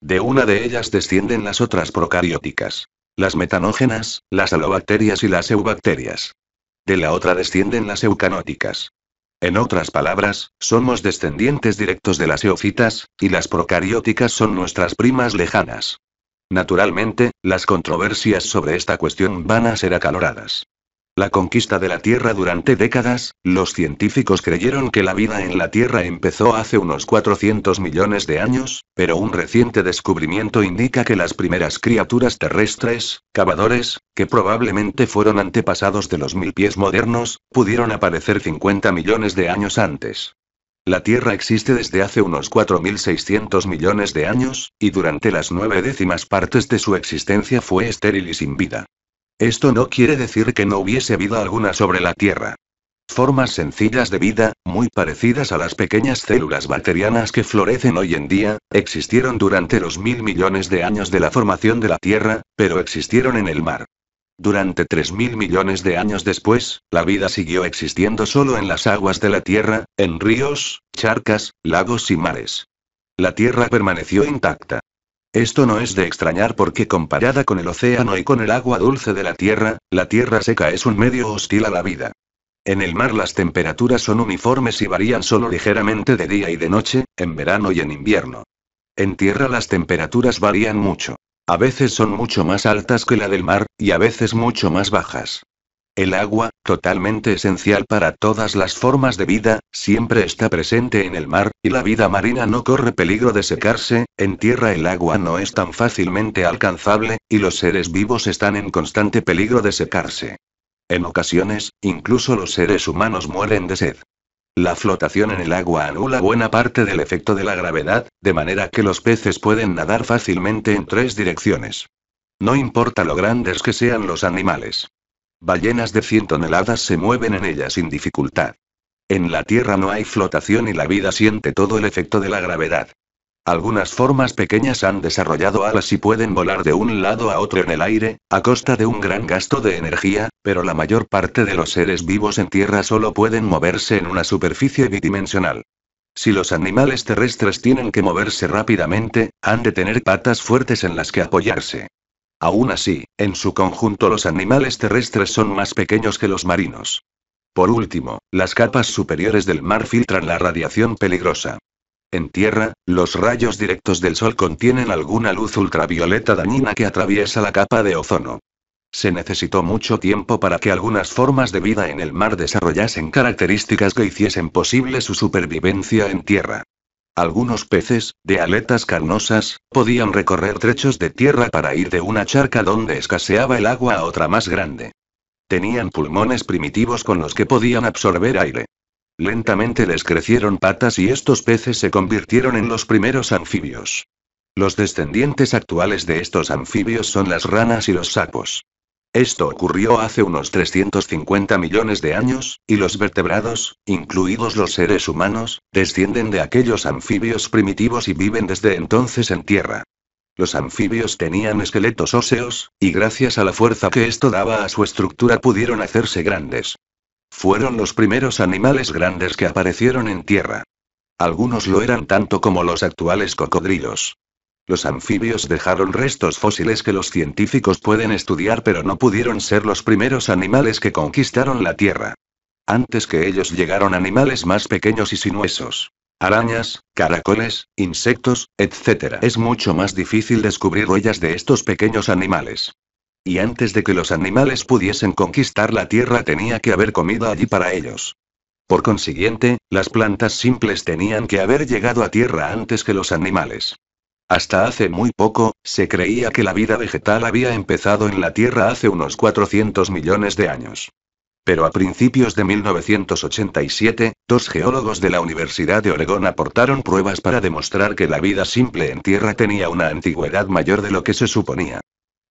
De una de ellas descienden las otras procarióticas. Las metanógenas, las halobacterias y las eubacterias. De la otra descienden las eucanóticas. En otras palabras, somos descendientes directos de las eofitas, y las procarióticas son nuestras primas lejanas. Naturalmente, las controversias sobre esta cuestión van a ser acaloradas. La conquista de la Tierra durante décadas, los científicos creyeron que la vida en la Tierra empezó hace unos 400 millones de años, pero un reciente descubrimiento indica que las primeras criaturas terrestres, cavadores, que probablemente fueron antepasados de los mil pies modernos, pudieron aparecer 50 millones de años antes. La Tierra existe desde hace unos 4.600 millones de años, y durante las nueve décimas partes de su existencia fue estéril y sin vida. Esto no quiere decir que no hubiese vida alguna sobre la Tierra. Formas sencillas de vida, muy parecidas a las pequeñas células bacterianas que florecen hoy en día, existieron durante los mil millones de años de la formación de la Tierra, pero existieron en el mar. Durante mil millones de años después, la vida siguió existiendo solo en las aguas de la Tierra, en ríos, charcas, lagos y mares. La Tierra permaneció intacta. Esto no es de extrañar porque comparada con el océano y con el agua dulce de la Tierra, la Tierra seca es un medio hostil a la vida. En el mar las temperaturas son uniformes y varían solo ligeramente de día y de noche, en verano y en invierno. En tierra las temperaturas varían mucho. A veces son mucho más altas que la del mar, y a veces mucho más bajas. El agua, totalmente esencial para todas las formas de vida, siempre está presente en el mar, y la vida marina no corre peligro de secarse, en tierra el agua no es tan fácilmente alcanzable, y los seres vivos están en constante peligro de secarse. En ocasiones, incluso los seres humanos mueren de sed. La flotación en el agua anula buena parte del efecto de la gravedad, de manera que los peces pueden nadar fácilmente en tres direcciones. No importa lo grandes que sean los animales. Ballenas de 100 toneladas se mueven en ella sin dificultad. En la Tierra no hay flotación y la vida siente todo el efecto de la gravedad. Algunas formas pequeñas han desarrollado alas y pueden volar de un lado a otro en el aire, a costa de un gran gasto de energía, pero la mayor parte de los seres vivos en Tierra solo pueden moverse en una superficie bidimensional. Si los animales terrestres tienen que moverse rápidamente, han de tener patas fuertes en las que apoyarse. Aún así, en su conjunto los animales terrestres son más pequeños que los marinos. Por último, las capas superiores del mar filtran la radiación peligrosa. En tierra, los rayos directos del sol contienen alguna luz ultravioleta dañina que atraviesa la capa de ozono. Se necesitó mucho tiempo para que algunas formas de vida en el mar desarrollasen características que hiciesen posible su supervivencia en tierra. Algunos peces, de aletas carnosas, podían recorrer trechos de tierra para ir de una charca donde escaseaba el agua a otra más grande. Tenían pulmones primitivos con los que podían absorber aire. Lentamente les crecieron patas y estos peces se convirtieron en los primeros anfibios. Los descendientes actuales de estos anfibios son las ranas y los sapos. Esto ocurrió hace unos 350 millones de años, y los vertebrados, incluidos los seres humanos, descienden de aquellos anfibios primitivos y viven desde entonces en tierra. Los anfibios tenían esqueletos óseos, y gracias a la fuerza que esto daba a su estructura pudieron hacerse grandes. Fueron los primeros animales grandes que aparecieron en tierra. Algunos lo eran tanto como los actuales cocodrilos. Los anfibios dejaron restos fósiles que los científicos pueden estudiar pero no pudieron ser los primeros animales que conquistaron la Tierra. Antes que ellos llegaron animales más pequeños y sinuesos. Arañas, caracoles, insectos, etc. Es mucho más difícil descubrir huellas de estos pequeños animales. Y antes de que los animales pudiesen conquistar la tierra tenía que haber comida allí para ellos. Por consiguiente, las plantas simples tenían que haber llegado a tierra antes que los animales. Hasta hace muy poco, se creía que la vida vegetal había empezado en la Tierra hace unos 400 millones de años. Pero a principios de 1987, dos geólogos de la Universidad de Oregón aportaron pruebas para demostrar que la vida simple en Tierra tenía una antigüedad mayor de lo que se suponía.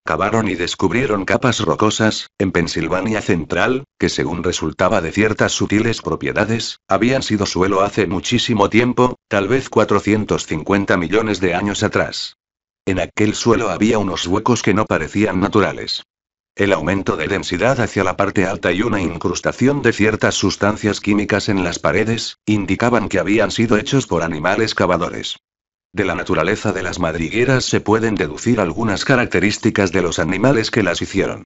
Cavaron y descubrieron capas rocosas, en Pensilvania Central, que según resultaba de ciertas sutiles propiedades, habían sido suelo hace muchísimo tiempo, tal vez 450 millones de años atrás. En aquel suelo había unos huecos que no parecían naturales. El aumento de densidad hacia la parte alta y una incrustación de ciertas sustancias químicas en las paredes, indicaban que habían sido hechos por animales cavadores. De la naturaleza de las madrigueras se pueden deducir algunas características de los animales que las hicieron.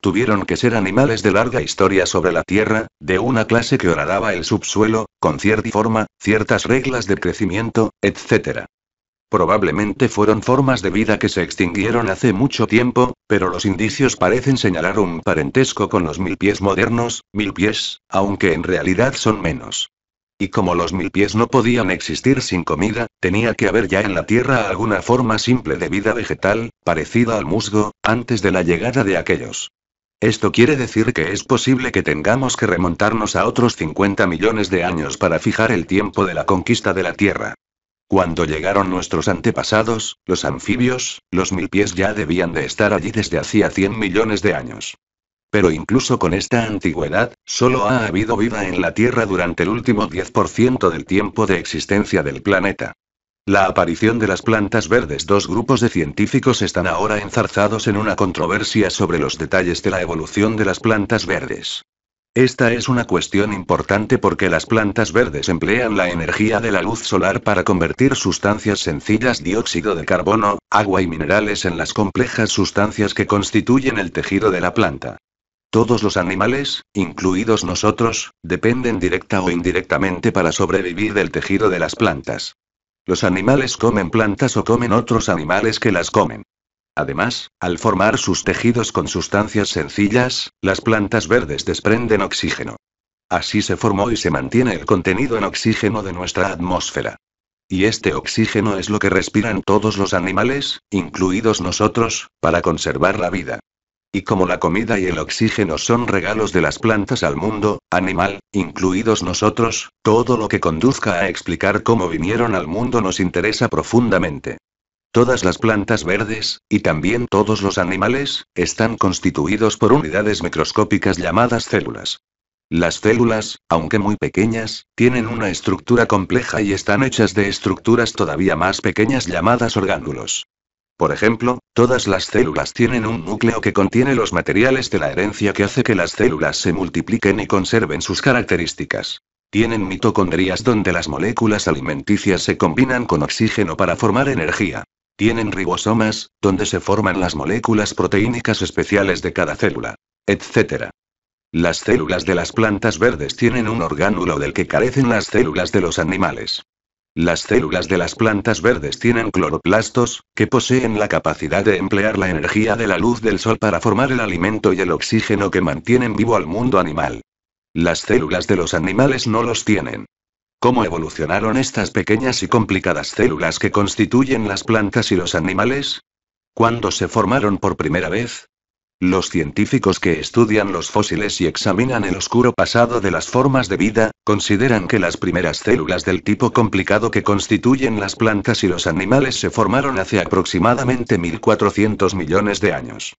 Tuvieron que ser animales de larga historia sobre la Tierra, de una clase que horadaba el subsuelo, con cierta forma, ciertas reglas de crecimiento, etc. Probablemente fueron formas de vida que se extinguieron hace mucho tiempo, pero los indicios parecen señalar un parentesco con los mil pies modernos, mil pies, aunque en realidad son menos. Y como los mil pies no podían existir sin comida, tenía que haber ya en la tierra alguna forma simple de vida vegetal, parecida al musgo, antes de la llegada de aquellos. Esto quiere decir que es posible que tengamos que remontarnos a otros 50 millones de años para fijar el tiempo de la conquista de la Tierra. Cuando llegaron nuestros antepasados, los anfibios, los pies ya debían de estar allí desde hacía 100 millones de años. Pero incluso con esta antigüedad, solo ha habido vida en la Tierra durante el último 10% del tiempo de existencia del planeta. La aparición de las plantas verdes. Dos grupos de científicos están ahora enzarzados en una controversia sobre los detalles de la evolución de las plantas verdes. Esta es una cuestión importante porque las plantas verdes emplean la energía de la luz solar para convertir sustancias sencillas dióxido de carbono, agua y minerales en las complejas sustancias que constituyen el tejido de la planta. Todos los animales, incluidos nosotros, dependen directa o indirectamente para sobrevivir del tejido de las plantas. Los animales comen plantas o comen otros animales que las comen. Además, al formar sus tejidos con sustancias sencillas, las plantas verdes desprenden oxígeno. Así se formó y se mantiene el contenido en oxígeno de nuestra atmósfera. Y este oxígeno es lo que respiran todos los animales, incluidos nosotros, para conservar la vida. Y como la comida y el oxígeno son regalos de las plantas al mundo, animal, incluidos nosotros, todo lo que conduzca a explicar cómo vinieron al mundo nos interesa profundamente. Todas las plantas verdes, y también todos los animales, están constituidos por unidades microscópicas llamadas células. Las células, aunque muy pequeñas, tienen una estructura compleja y están hechas de estructuras todavía más pequeñas llamadas orgánulos. Por ejemplo, todas las células tienen un núcleo que contiene los materiales de la herencia que hace que las células se multipliquen y conserven sus características. Tienen mitocondrias donde las moléculas alimenticias se combinan con oxígeno para formar energía. Tienen ribosomas, donde se forman las moléculas proteínicas especiales de cada célula. Etcétera. Las células de las plantas verdes tienen un orgánulo del que carecen las células de los animales. Las células de las plantas verdes tienen cloroplastos, que poseen la capacidad de emplear la energía de la luz del sol para formar el alimento y el oxígeno que mantienen vivo al mundo animal. Las células de los animales no los tienen. ¿Cómo evolucionaron estas pequeñas y complicadas células que constituyen las plantas y los animales? ¿Cuándo se formaron por primera vez? Los científicos que estudian los fósiles y examinan el oscuro pasado de las formas de vida, consideran que las primeras células del tipo complicado que constituyen las plantas y los animales se formaron hace aproximadamente 1400 millones de años.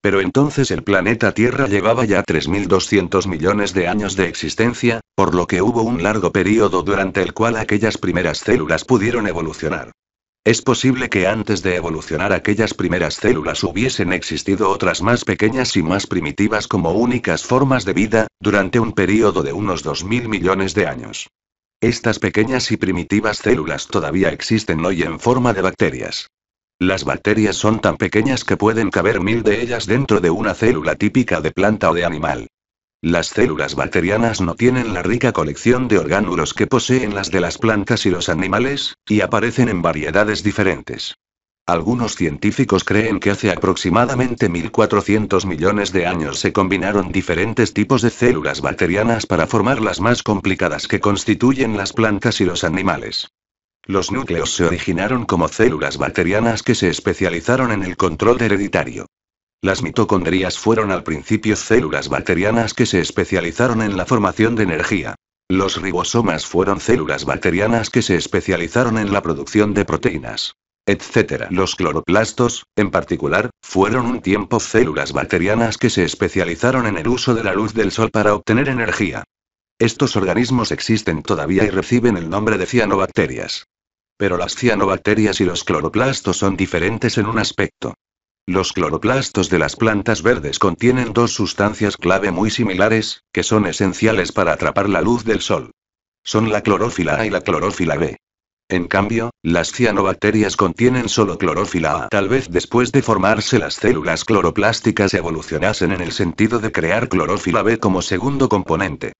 Pero entonces el planeta Tierra llevaba ya 3.200 millones de años de existencia, por lo que hubo un largo período durante el cual aquellas primeras células pudieron evolucionar. Es posible que antes de evolucionar aquellas primeras células hubiesen existido otras más pequeñas y más primitivas como únicas formas de vida, durante un período de unos 2.000 millones de años. Estas pequeñas y primitivas células todavía existen hoy en forma de bacterias. Las bacterias son tan pequeñas que pueden caber mil de ellas dentro de una célula típica de planta o de animal. Las células bacterianas no tienen la rica colección de orgánulos que poseen las de las plantas y los animales, y aparecen en variedades diferentes. Algunos científicos creen que hace aproximadamente 1.400 millones de años se combinaron diferentes tipos de células bacterianas para formar las más complicadas que constituyen las plantas y los animales. Los núcleos se originaron como células bacterianas que se especializaron en el control hereditario. Las mitocondrias fueron al principio células bacterianas que se especializaron en la formación de energía. Los ribosomas fueron células bacterianas que se especializaron en la producción de proteínas Etcétera. Los cloroplastos, en particular, fueron un tiempo células bacterianas que se especializaron en el uso de la luz del sol para obtener energía. Estos organismos existen todavía y reciben el nombre de cianobacterias. Pero las cianobacterias y los cloroplastos son diferentes en un aspecto. Los cloroplastos de las plantas verdes contienen dos sustancias clave muy similares, que son esenciales para atrapar la luz del sol. Son la clorófila A y la clorófila B. En cambio, las cianobacterias contienen solo clorófila A. Tal vez después de formarse las células cloroplásticas evolucionasen en el sentido de crear clorófila B como segundo componente.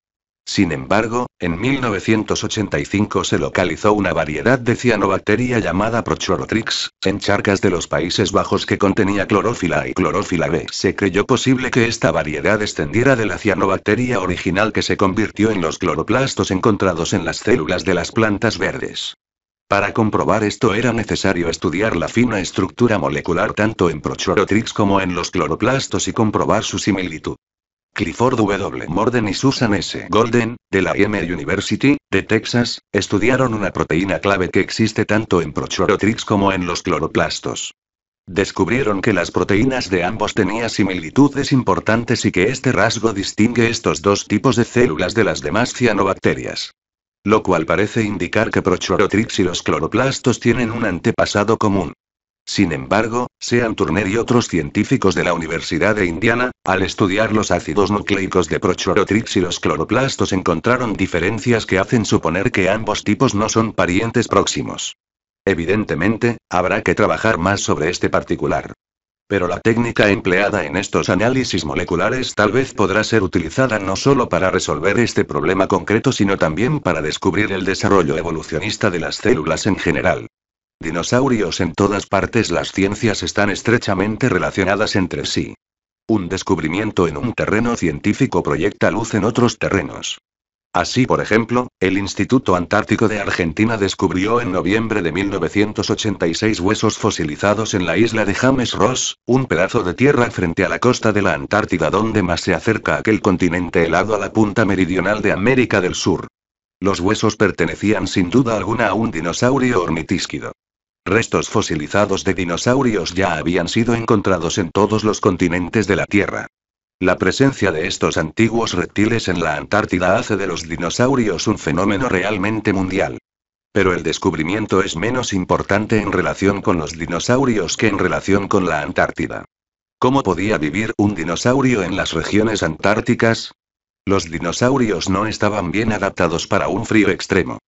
Sin embargo, en 1985 se localizó una variedad de cianobacteria llamada Prochorotrix, en charcas de los Países Bajos que contenía clorófila y clorófila B. Se creyó posible que esta variedad extendiera de la cianobacteria original que se convirtió en los cloroplastos encontrados en las células de las plantas verdes. Para comprobar esto era necesario estudiar la fina estructura molecular tanto en Prochorotrix como en los cloroplastos y comprobar su similitud. Clifford W. Morden y Susan S. Golden, de la M. University, de Texas, estudiaron una proteína clave que existe tanto en Prochorotrix como en los cloroplastos. Descubrieron que las proteínas de ambos tenían similitudes importantes y que este rasgo distingue estos dos tipos de células de las demás cianobacterias. Lo cual parece indicar que Prochorotrix y los cloroplastos tienen un antepasado común. Sin embargo, Sean Turner y otros científicos de la Universidad de Indiana, al estudiar los ácidos nucleicos de Prochorotrix y los cloroplastos encontraron diferencias que hacen suponer que ambos tipos no son parientes próximos. Evidentemente, habrá que trabajar más sobre este particular. Pero la técnica empleada en estos análisis moleculares tal vez podrá ser utilizada no solo para resolver este problema concreto, sino también para descubrir el desarrollo evolucionista de las células en general. Dinosaurios en todas partes las ciencias están estrechamente relacionadas entre sí. Un descubrimiento en un terreno científico proyecta luz en otros terrenos. Así, por ejemplo, el Instituto Antártico de Argentina descubrió en noviembre de 1986 huesos fosilizados en la isla de James Ross, un pedazo de tierra frente a la costa de la Antártida donde más se acerca aquel continente helado a la punta meridional de América del Sur. Los huesos pertenecían sin duda alguna a un dinosaurio ornitísquido. Restos fosilizados de dinosaurios ya habían sido encontrados en todos los continentes de la Tierra. La presencia de estos antiguos reptiles en la Antártida hace de los dinosaurios un fenómeno realmente mundial. Pero el descubrimiento es menos importante en relación con los dinosaurios que en relación con la Antártida. ¿Cómo podía vivir un dinosaurio en las regiones antárticas? Los dinosaurios no estaban bien adaptados para un frío extremo.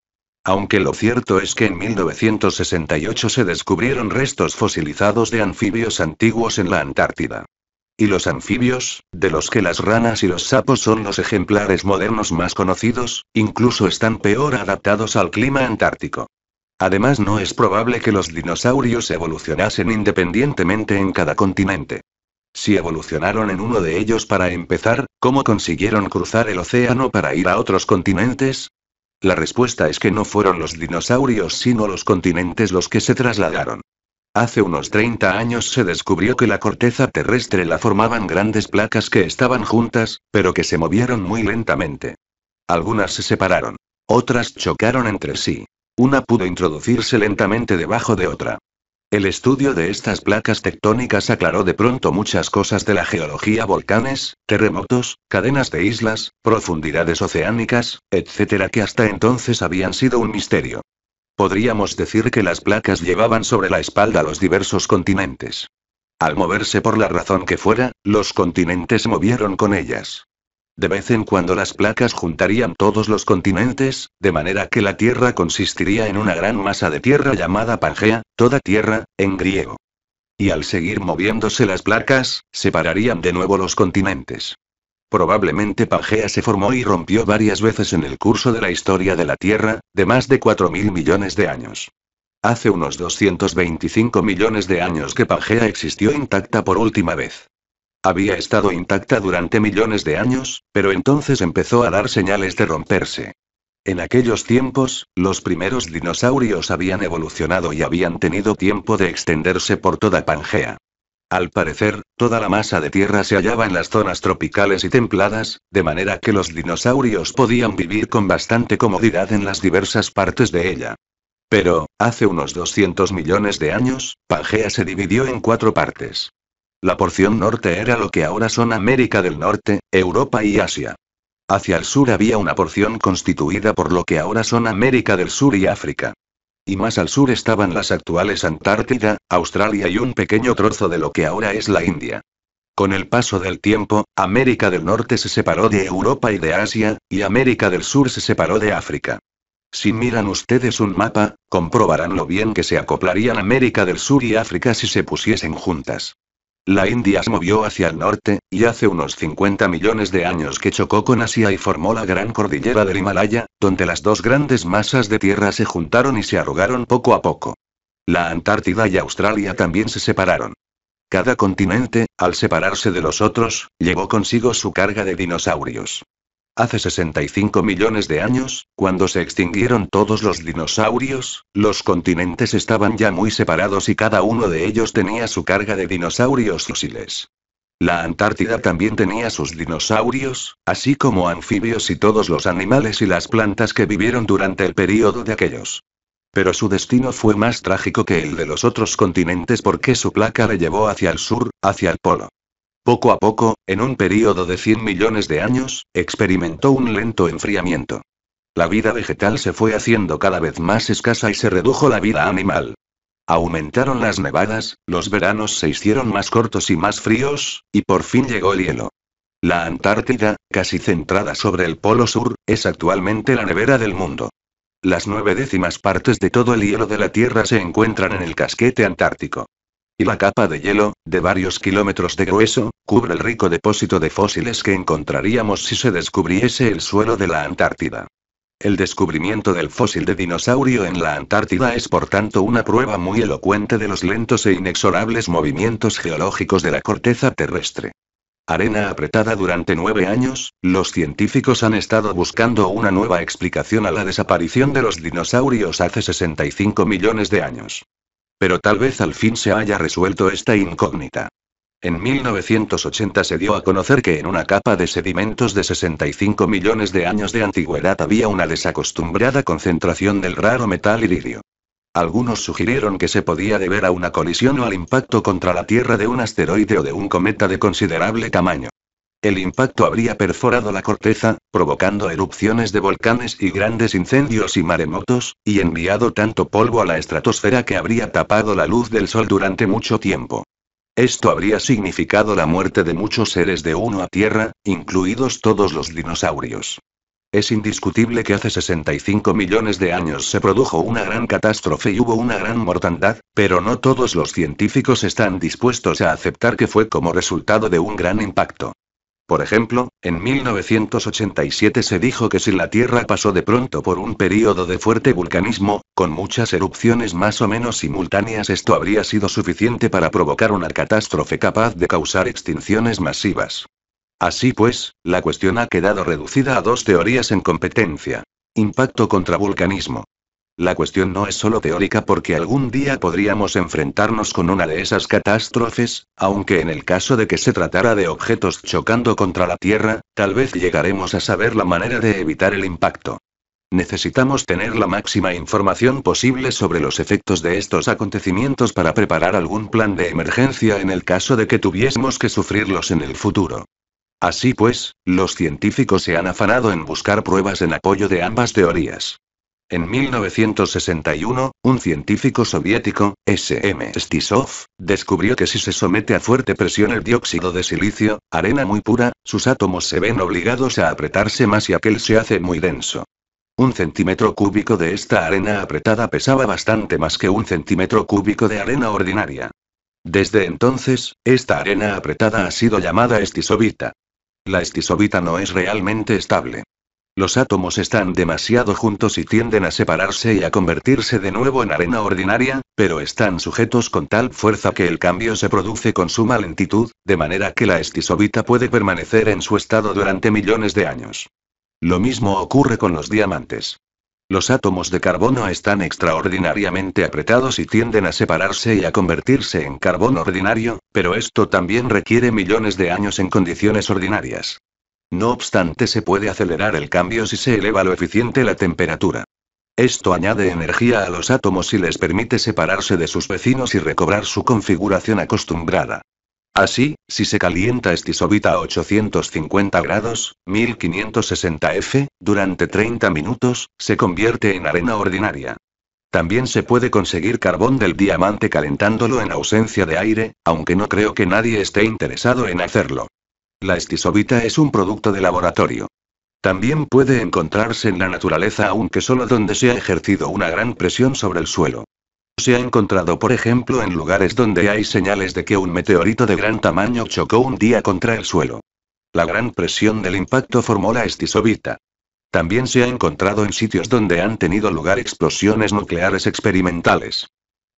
Aunque lo cierto es que en 1968 se descubrieron restos fosilizados de anfibios antiguos en la Antártida. Y los anfibios, de los que las ranas y los sapos son los ejemplares modernos más conocidos, incluso están peor adaptados al clima antártico. Además, no es probable que los dinosaurios evolucionasen independientemente en cada continente. Si evolucionaron en uno de ellos para empezar, ¿cómo consiguieron cruzar el océano para ir a otros continentes? La respuesta es que no fueron los dinosaurios sino los continentes los que se trasladaron. Hace unos 30 años se descubrió que la corteza terrestre la formaban grandes placas que estaban juntas, pero que se movieron muy lentamente. Algunas se separaron. Otras chocaron entre sí. Una pudo introducirse lentamente debajo de otra. El estudio de estas placas tectónicas aclaró de pronto muchas cosas de la geología, volcanes, terremotos, cadenas de islas, profundidades oceánicas, etcétera, que hasta entonces habían sido un misterio. Podríamos decir que las placas llevaban sobre la espalda los diversos continentes. Al moverse por la razón que fuera, los continentes movieron con ellas. De vez en cuando las placas juntarían todos los continentes, de manera que la Tierra consistiría en una gran masa de tierra llamada Pangea, toda tierra, en griego. Y al seguir moviéndose las placas, separarían de nuevo los continentes. Probablemente Pangea se formó y rompió varias veces en el curso de la historia de la Tierra, de más de 4.000 millones de años. Hace unos 225 millones de años que Pangea existió intacta por última vez. Había estado intacta durante millones de años, pero entonces empezó a dar señales de romperse. En aquellos tiempos, los primeros dinosaurios habían evolucionado y habían tenido tiempo de extenderse por toda Pangea. Al parecer, toda la masa de tierra se hallaba en las zonas tropicales y templadas, de manera que los dinosaurios podían vivir con bastante comodidad en las diversas partes de ella. Pero, hace unos 200 millones de años, Pangea se dividió en cuatro partes. La porción norte era lo que ahora son América del Norte, Europa y Asia. Hacia el sur había una porción constituida por lo que ahora son América del Sur y África. Y más al sur estaban las actuales Antártida, Australia y un pequeño trozo de lo que ahora es la India. Con el paso del tiempo, América del Norte se separó de Europa y de Asia, y América del Sur se separó de África. Si miran ustedes un mapa, comprobarán lo bien que se acoplarían América del Sur y África si se pusiesen juntas. La India se movió hacia el norte, y hace unos 50 millones de años que chocó con Asia y formó la gran cordillera del Himalaya, donde las dos grandes masas de tierra se juntaron y se arrugaron poco a poco. La Antártida y Australia también se separaron. Cada continente, al separarse de los otros, llevó consigo su carga de dinosaurios. Hace 65 millones de años, cuando se extinguieron todos los dinosaurios, los continentes estaban ya muy separados y cada uno de ellos tenía su carga de dinosaurios fósiles. La Antártida también tenía sus dinosaurios, así como anfibios y todos los animales y las plantas que vivieron durante el período de aquellos. Pero su destino fue más trágico que el de los otros continentes porque su placa le llevó hacia el sur, hacia el polo. Poco a poco, en un periodo de 100 millones de años, experimentó un lento enfriamiento. La vida vegetal se fue haciendo cada vez más escasa y se redujo la vida animal. Aumentaron las nevadas, los veranos se hicieron más cortos y más fríos, y por fin llegó el hielo. La Antártida, casi centrada sobre el Polo Sur, es actualmente la nevera del mundo. Las nueve décimas partes de todo el hielo de la Tierra se encuentran en el casquete antártico y la capa de hielo, de varios kilómetros de grueso, cubre el rico depósito de fósiles que encontraríamos si se descubriese el suelo de la Antártida. El descubrimiento del fósil de dinosaurio en la Antártida es por tanto una prueba muy elocuente de los lentos e inexorables movimientos geológicos de la corteza terrestre. Arena apretada durante nueve años, los científicos han estado buscando una nueva explicación a la desaparición de los dinosaurios hace 65 millones de años. Pero tal vez al fin se haya resuelto esta incógnita. En 1980 se dio a conocer que en una capa de sedimentos de 65 millones de años de antigüedad había una desacostumbrada concentración del raro metal iridio. Algunos sugirieron que se podía deber a una colisión o al impacto contra la Tierra de un asteroide o de un cometa de considerable tamaño. El impacto habría perforado la corteza, provocando erupciones de volcanes y grandes incendios y maremotos, y enviado tanto polvo a la estratosfera que habría tapado la luz del sol durante mucho tiempo. Esto habría significado la muerte de muchos seres de uno a tierra, incluidos todos los dinosaurios. Es indiscutible que hace 65 millones de años se produjo una gran catástrofe y hubo una gran mortandad, pero no todos los científicos están dispuestos a aceptar que fue como resultado de un gran impacto. Por ejemplo, en 1987 se dijo que si la Tierra pasó de pronto por un período de fuerte vulcanismo, con muchas erupciones más o menos simultáneas, esto habría sido suficiente para provocar una catástrofe capaz de causar extinciones masivas. Así pues, la cuestión ha quedado reducida a dos teorías en competencia. Impacto contra vulcanismo. La cuestión no es solo teórica porque algún día podríamos enfrentarnos con una de esas catástrofes, aunque en el caso de que se tratara de objetos chocando contra la Tierra, tal vez llegaremos a saber la manera de evitar el impacto. Necesitamos tener la máxima información posible sobre los efectos de estos acontecimientos para preparar algún plan de emergencia en el caso de que tuviésemos que sufrirlos en el futuro. Así pues, los científicos se han afanado en buscar pruebas en apoyo de ambas teorías. En 1961, un científico soviético, S.M. Stisov, descubrió que si se somete a fuerte presión el dióxido de silicio, arena muy pura, sus átomos se ven obligados a apretarse más y aquel se hace muy denso. Un centímetro cúbico de esta arena apretada pesaba bastante más que un centímetro cúbico de arena ordinaria. Desde entonces, esta arena apretada ha sido llamada estisovita. La estisovita no es realmente estable. Los átomos están demasiado juntos y tienden a separarse y a convertirse de nuevo en arena ordinaria, pero están sujetos con tal fuerza que el cambio se produce con suma lentitud, de manera que la estisobita puede permanecer en su estado durante millones de años. Lo mismo ocurre con los diamantes. Los átomos de carbono están extraordinariamente apretados y tienden a separarse y a convertirse en carbono ordinario, pero esto también requiere millones de años en condiciones ordinarias. No obstante se puede acelerar el cambio si se eleva lo eficiente la temperatura. Esto añade energía a los átomos y les permite separarse de sus vecinos y recobrar su configuración acostumbrada. Así, si se calienta estisobita a 850 grados, 1560 F, durante 30 minutos, se convierte en arena ordinaria. También se puede conseguir carbón del diamante calentándolo en ausencia de aire, aunque no creo que nadie esté interesado en hacerlo. La estisovita es un producto de laboratorio. También puede encontrarse en la naturaleza aunque solo donde se ha ejercido una gran presión sobre el suelo. Se ha encontrado por ejemplo en lugares donde hay señales de que un meteorito de gran tamaño chocó un día contra el suelo. La gran presión del impacto formó la estisovita. También se ha encontrado en sitios donde han tenido lugar explosiones nucleares experimentales.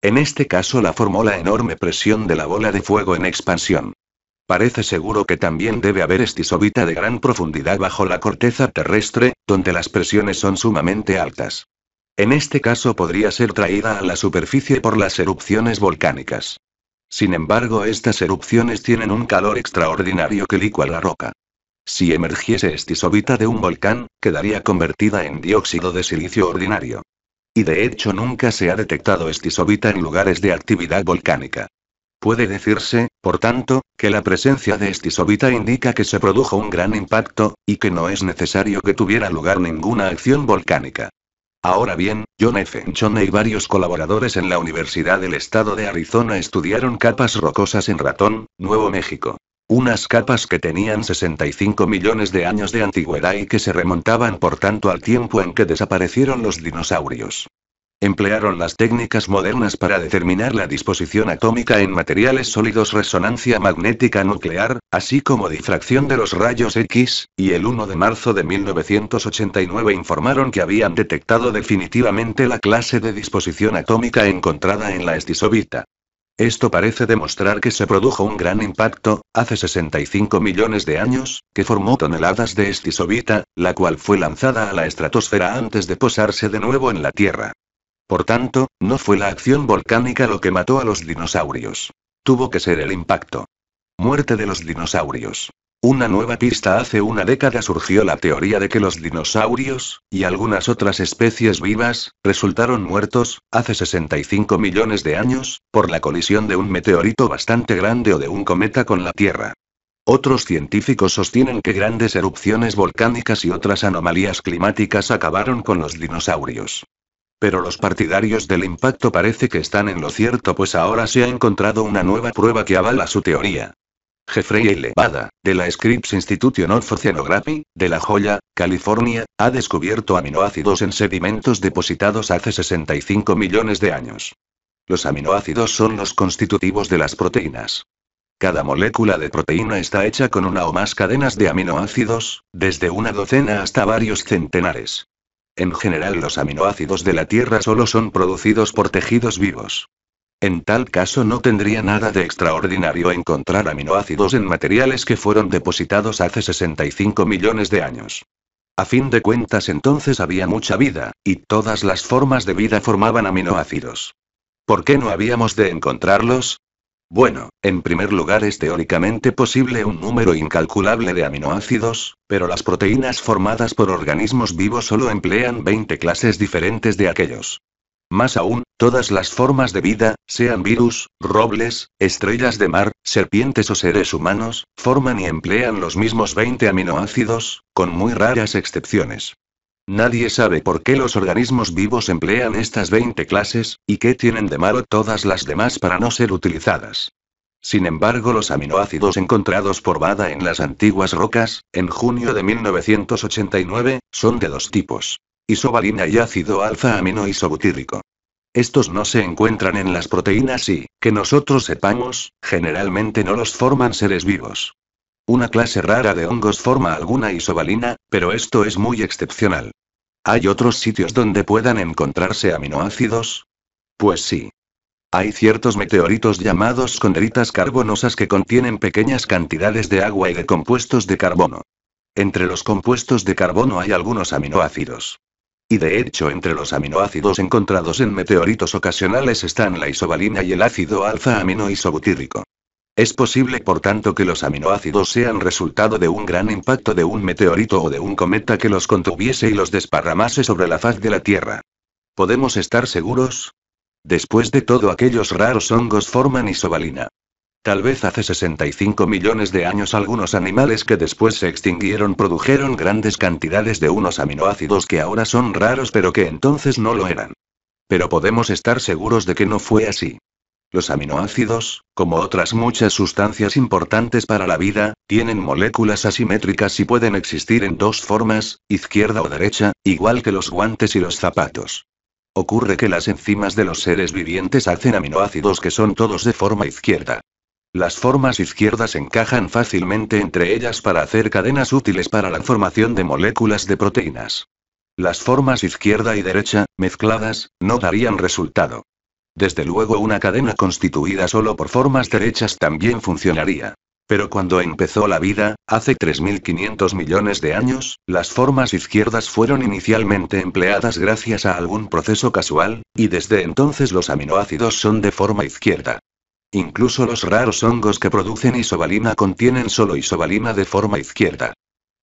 En este caso la formó la enorme presión de la bola de fuego en expansión. Parece seguro que también debe haber estisobita de gran profundidad bajo la corteza terrestre, donde las presiones son sumamente altas. En este caso podría ser traída a la superficie por las erupciones volcánicas. Sin embargo, estas erupciones tienen un calor extraordinario que licua la roca. Si emergiese estisobita de un volcán, quedaría convertida en dióxido de silicio ordinario. Y de hecho nunca se ha detectado estisobita en lugares de actividad volcánica. Puede decirse, por tanto, que la presencia de estisovita indica que se produjo un gran impacto, y que no es necesario que tuviera lugar ninguna acción volcánica. Ahora bien, John F. y varios colaboradores en la Universidad del Estado de Arizona estudiaron capas rocosas en Ratón, Nuevo México. Unas capas que tenían 65 millones de años de antigüedad y que se remontaban por tanto al tiempo en que desaparecieron los dinosaurios. Emplearon las técnicas modernas para determinar la disposición atómica en materiales sólidos resonancia magnética nuclear, así como difracción de los rayos X, y el 1 de marzo de 1989 informaron que habían detectado definitivamente la clase de disposición atómica encontrada en la estisovita. Esto parece demostrar que se produjo un gran impacto, hace 65 millones de años, que formó toneladas de estisovita, la cual fue lanzada a la estratosfera antes de posarse de nuevo en la Tierra. Por tanto, no fue la acción volcánica lo que mató a los dinosaurios. Tuvo que ser el impacto. Muerte de los dinosaurios. Una nueva pista hace una década surgió la teoría de que los dinosaurios, y algunas otras especies vivas, resultaron muertos, hace 65 millones de años, por la colisión de un meteorito bastante grande o de un cometa con la Tierra. Otros científicos sostienen que grandes erupciones volcánicas y otras anomalías climáticas acabaron con los dinosaurios. Pero los partidarios del impacto parece que están en lo cierto pues ahora se ha encontrado una nueva prueba que avala su teoría. Jeffrey L. Bada, de la Scripps Institution of Oceanography, de La Joya, California, ha descubierto aminoácidos en sedimentos depositados hace 65 millones de años. Los aminoácidos son los constitutivos de las proteínas. Cada molécula de proteína está hecha con una o más cadenas de aminoácidos, desde una docena hasta varios centenares. En general los aminoácidos de la Tierra solo son producidos por tejidos vivos. En tal caso no tendría nada de extraordinario encontrar aminoácidos en materiales que fueron depositados hace 65 millones de años. A fin de cuentas entonces había mucha vida, y todas las formas de vida formaban aminoácidos. ¿Por qué no habíamos de encontrarlos? Bueno, en primer lugar es teóricamente posible un número incalculable de aminoácidos, pero las proteínas formadas por organismos vivos solo emplean 20 clases diferentes de aquellos. Más aún, todas las formas de vida, sean virus, robles, estrellas de mar, serpientes o seres humanos, forman y emplean los mismos 20 aminoácidos, con muy raras excepciones. Nadie sabe por qué los organismos vivos emplean estas 20 clases, y qué tienen de malo todas las demás para no ser utilizadas. Sin embargo, los aminoácidos encontrados por Bada en las antiguas rocas, en junio de 1989, son de dos tipos. Isovalina y ácido alfa-aminoisobutírico. Estos no se encuentran en las proteínas y, que nosotros sepamos, generalmente no los forman seres vivos. Una clase rara de hongos forma alguna isobalina, pero esto es muy excepcional. ¿Hay otros sitios donde puedan encontrarse aminoácidos? Pues sí. Hay ciertos meteoritos llamados conderitas carbonosas que contienen pequeñas cantidades de agua y de compuestos de carbono. Entre los compuestos de carbono hay algunos aminoácidos. Y de hecho, entre los aminoácidos encontrados en meteoritos ocasionales están la isobalina y el ácido alfa-aminoisobutírico. Es posible por tanto que los aminoácidos sean resultado de un gran impacto de un meteorito o de un cometa que los contuviese y los desparramase sobre la faz de la Tierra. ¿Podemos estar seguros? Después de todo aquellos raros hongos forman isobalina. Tal vez hace 65 millones de años algunos animales que después se extinguieron produjeron grandes cantidades de unos aminoácidos que ahora son raros pero que entonces no lo eran. Pero podemos estar seguros de que no fue así. Los aminoácidos, como otras muchas sustancias importantes para la vida, tienen moléculas asimétricas y pueden existir en dos formas, izquierda o derecha, igual que los guantes y los zapatos. Ocurre que las enzimas de los seres vivientes hacen aminoácidos que son todos de forma izquierda. Las formas izquierdas encajan fácilmente entre ellas para hacer cadenas útiles para la formación de moléculas de proteínas. Las formas izquierda y derecha, mezcladas, no darían resultado. Desde luego una cadena constituida solo por formas derechas también funcionaría. Pero cuando empezó la vida, hace 3.500 millones de años, las formas izquierdas fueron inicialmente empleadas gracias a algún proceso casual, y desde entonces los aminoácidos son de forma izquierda. Incluso los raros hongos que producen isobalina contienen solo isobalina de forma izquierda.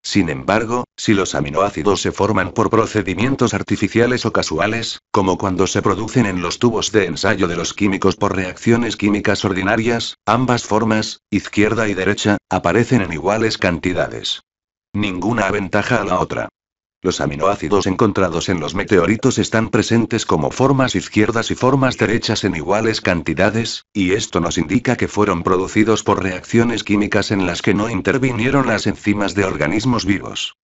Sin embargo, si los aminoácidos se forman por procedimientos artificiales o casuales, como cuando se producen en los tubos de ensayo de los químicos por reacciones químicas ordinarias, ambas formas, izquierda y derecha, aparecen en iguales cantidades. Ninguna aventaja a la otra. Los aminoácidos encontrados en los meteoritos están presentes como formas izquierdas y formas derechas en iguales cantidades, y esto nos indica que fueron producidos por reacciones químicas en las que no intervinieron las enzimas de organismos vivos.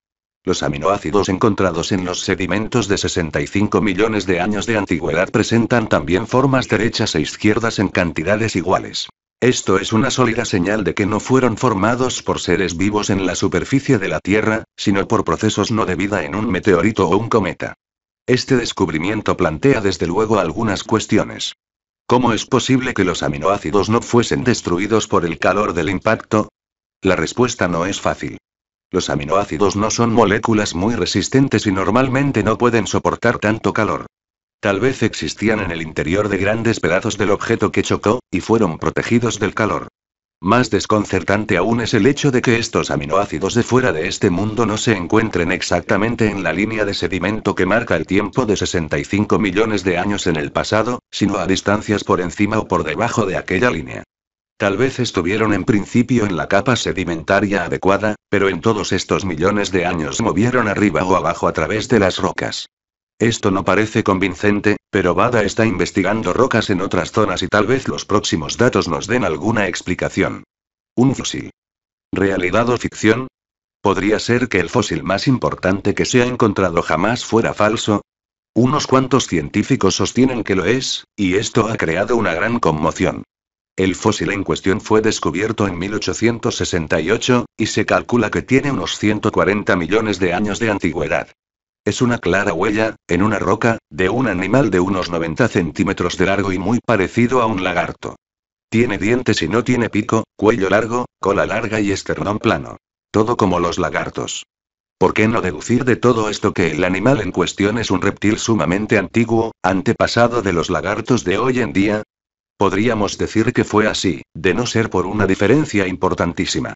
Los aminoácidos encontrados en los sedimentos de 65 millones de años de antigüedad presentan también formas derechas e izquierdas en cantidades iguales. Esto es una sólida señal de que no fueron formados por seres vivos en la superficie de la Tierra, sino por procesos no de vida en un meteorito o un cometa. Este descubrimiento plantea desde luego algunas cuestiones. ¿Cómo es posible que los aminoácidos no fuesen destruidos por el calor del impacto? La respuesta no es fácil. Los aminoácidos no son moléculas muy resistentes y normalmente no pueden soportar tanto calor. Tal vez existían en el interior de grandes pedazos del objeto que chocó, y fueron protegidos del calor. Más desconcertante aún es el hecho de que estos aminoácidos de fuera de este mundo no se encuentren exactamente en la línea de sedimento que marca el tiempo de 65 millones de años en el pasado, sino a distancias por encima o por debajo de aquella línea. Tal vez estuvieron en principio en la capa sedimentaria adecuada, pero en todos estos millones de años movieron arriba o abajo a través de las rocas. Esto no parece convincente, pero Bada está investigando rocas en otras zonas y tal vez los próximos datos nos den alguna explicación. Un fósil. ¿Realidad o ficción? ¿Podría ser que el fósil más importante que se ha encontrado jamás fuera falso? Unos cuantos científicos sostienen que lo es, y esto ha creado una gran conmoción. El fósil en cuestión fue descubierto en 1868, y se calcula que tiene unos 140 millones de años de antigüedad. Es una clara huella, en una roca, de un animal de unos 90 centímetros de largo y muy parecido a un lagarto. Tiene dientes y no tiene pico, cuello largo, cola larga y esternón plano. Todo como los lagartos. ¿Por qué no deducir de todo esto que el animal en cuestión es un reptil sumamente antiguo, antepasado de los lagartos de hoy en día? Podríamos decir que fue así, de no ser por una diferencia importantísima.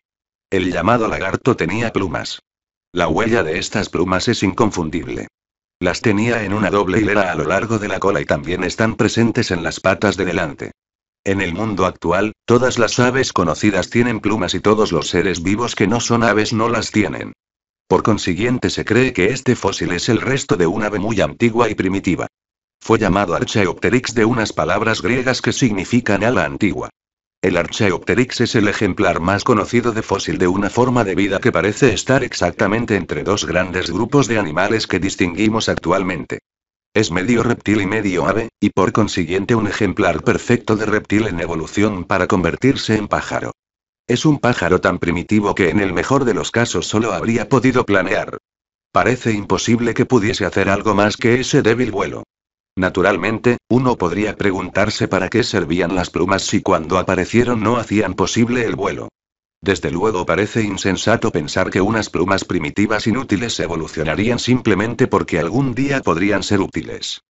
El llamado lagarto tenía plumas. La huella de estas plumas es inconfundible. Las tenía en una doble hilera a lo largo de la cola y también están presentes en las patas de delante. En el mundo actual, todas las aves conocidas tienen plumas y todos los seres vivos que no son aves no las tienen. Por consiguiente se cree que este fósil es el resto de un ave muy antigua y primitiva. Fue llamado Archaeopteryx de unas palabras griegas que significan ala antigua. El Archaeopteryx es el ejemplar más conocido de fósil de una forma de vida que parece estar exactamente entre dos grandes grupos de animales que distinguimos actualmente. Es medio reptil y medio ave, y por consiguiente un ejemplar perfecto de reptil en evolución para convertirse en pájaro. Es un pájaro tan primitivo que en el mejor de los casos solo habría podido planear. Parece imposible que pudiese hacer algo más que ese débil vuelo. Naturalmente, uno podría preguntarse para qué servían las plumas si cuando aparecieron no hacían posible el vuelo. Desde luego parece insensato pensar que unas plumas primitivas inútiles evolucionarían simplemente porque algún día podrían ser útiles.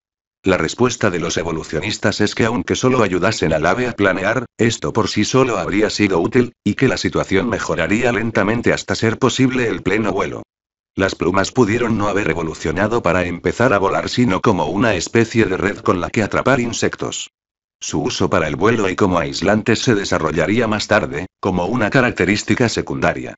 La respuesta de los evolucionistas es que aunque solo ayudasen al ave a planear, esto por sí solo habría sido útil, y que la situación mejoraría lentamente hasta ser posible el pleno vuelo. Las plumas pudieron no haber evolucionado para empezar a volar, sino como una especie de red con la que atrapar insectos. Su uso para el vuelo y como aislante se desarrollaría más tarde, como una característica secundaria.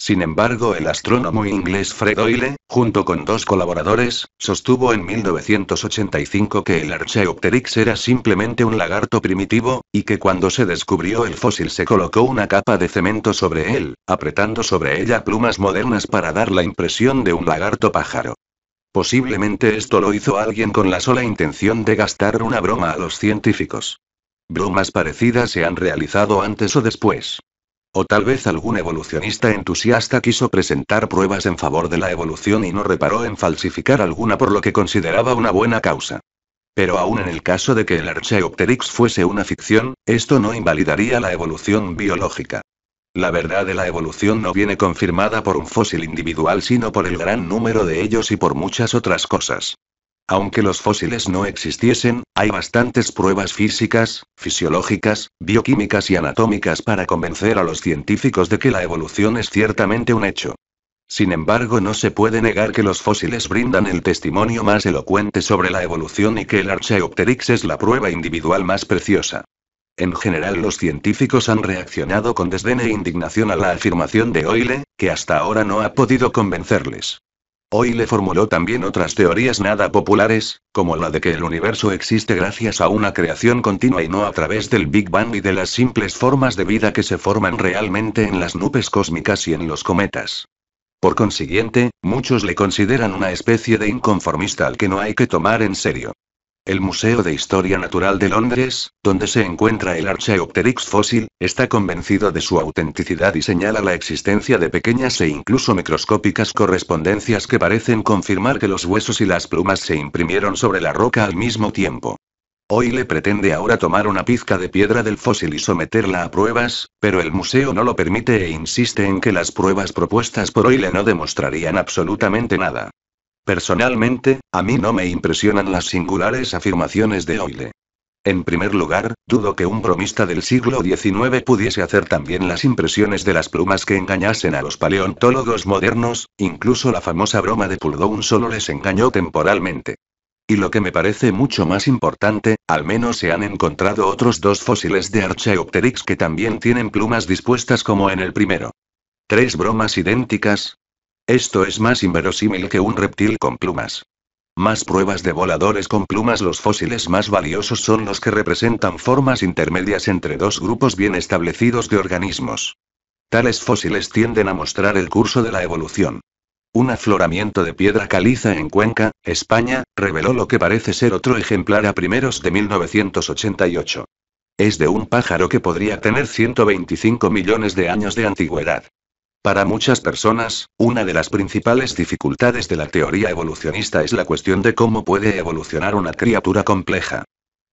Sin embargo, el astrónomo inglés Fred Hoyle, junto con dos colaboradores, sostuvo en 1985 que el Archaeopteryx era simplemente un lagarto primitivo, y que cuando se descubrió el fósil se colocó una capa de cemento sobre él, apretando sobre ella plumas modernas para dar la impresión de un lagarto pájaro. Posiblemente esto lo hizo alguien con la sola intención de gastar una broma a los científicos. Bromas parecidas se han realizado antes o después. O tal vez algún evolucionista entusiasta quiso presentar pruebas en favor de la evolución y no reparó en falsificar alguna por lo que consideraba una buena causa. Pero aún en el caso de que el Archaeopteryx fuese una ficción, esto no invalidaría la evolución biológica. La verdad de la evolución no viene confirmada por un fósil individual sino por el gran número de ellos y por muchas otras cosas. Aunque los fósiles no existiesen, hay bastantes pruebas físicas, fisiológicas, bioquímicas y anatómicas para convencer a los científicos de que la evolución es ciertamente un hecho. Sin embargo, no se puede negar que los fósiles brindan el testimonio más elocuente sobre la evolución y que el Archaeopteryx es la prueba individual más preciosa. En general, los científicos han reaccionado con desdén e indignación a la afirmación de Euler, que hasta ahora no ha podido convencerles. Hoy le formuló también otras teorías nada populares, como la de que el universo existe gracias a una creación continua y no a través del Big Bang y de las simples formas de vida que se forman realmente en las nubes cósmicas y en los cometas. Por consiguiente, muchos le consideran una especie de inconformista al que no hay que tomar en serio. El Museo de Historia Natural de Londres, donde se encuentra el Archaeopteryx fósil, está convencido de su autenticidad y señala la existencia de pequeñas e incluso microscópicas correspondencias que parecen confirmar que los huesos y las plumas se imprimieron sobre la roca al mismo tiempo. Hoy le pretende ahora tomar una pizca de piedra del fósil y someterla a pruebas, pero el museo no lo permite e insiste en que las pruebas propuestas por Hoyle no demostrarían absolutamente nada. Personalmente, a mí no me impresionan las singulares afirmaciones de Oile. En primer lugar, dudo que un bromista del siglo XIX pudiese hacer también las impresiones de las plumas que engañasen a los paleontólogos modernos, incluso la famosa broma de Pulgón solo les engañó temporalmente. Y lo que me parece mucho más importante, al menos se han encontrado otros dos fósiles de Archaeopteryx que también tienen plumas dispuestas como en el primero. Tres bromas idénticas, esto es más inverosímil que un reptil con plumas. Más pruebas de voladores con plumas Los fósiles más valiosos son los que representan formas intermedias entre dos grupos bien establecidos de organismos. Tales fósiles tienden a mostrar el curso de la evolución. Un afloramiento de piedra caliza en Cuenca, España, reveló lo que parece ser otro ejemplar a primeros de 1988. Es de un pájaro que podría tener 125 millones de años de antigüedad. Para muchas personas, una de las principales dificultades de la teoría evolucionista es la cuestión de cómo puede evolucionar una criatura compleja.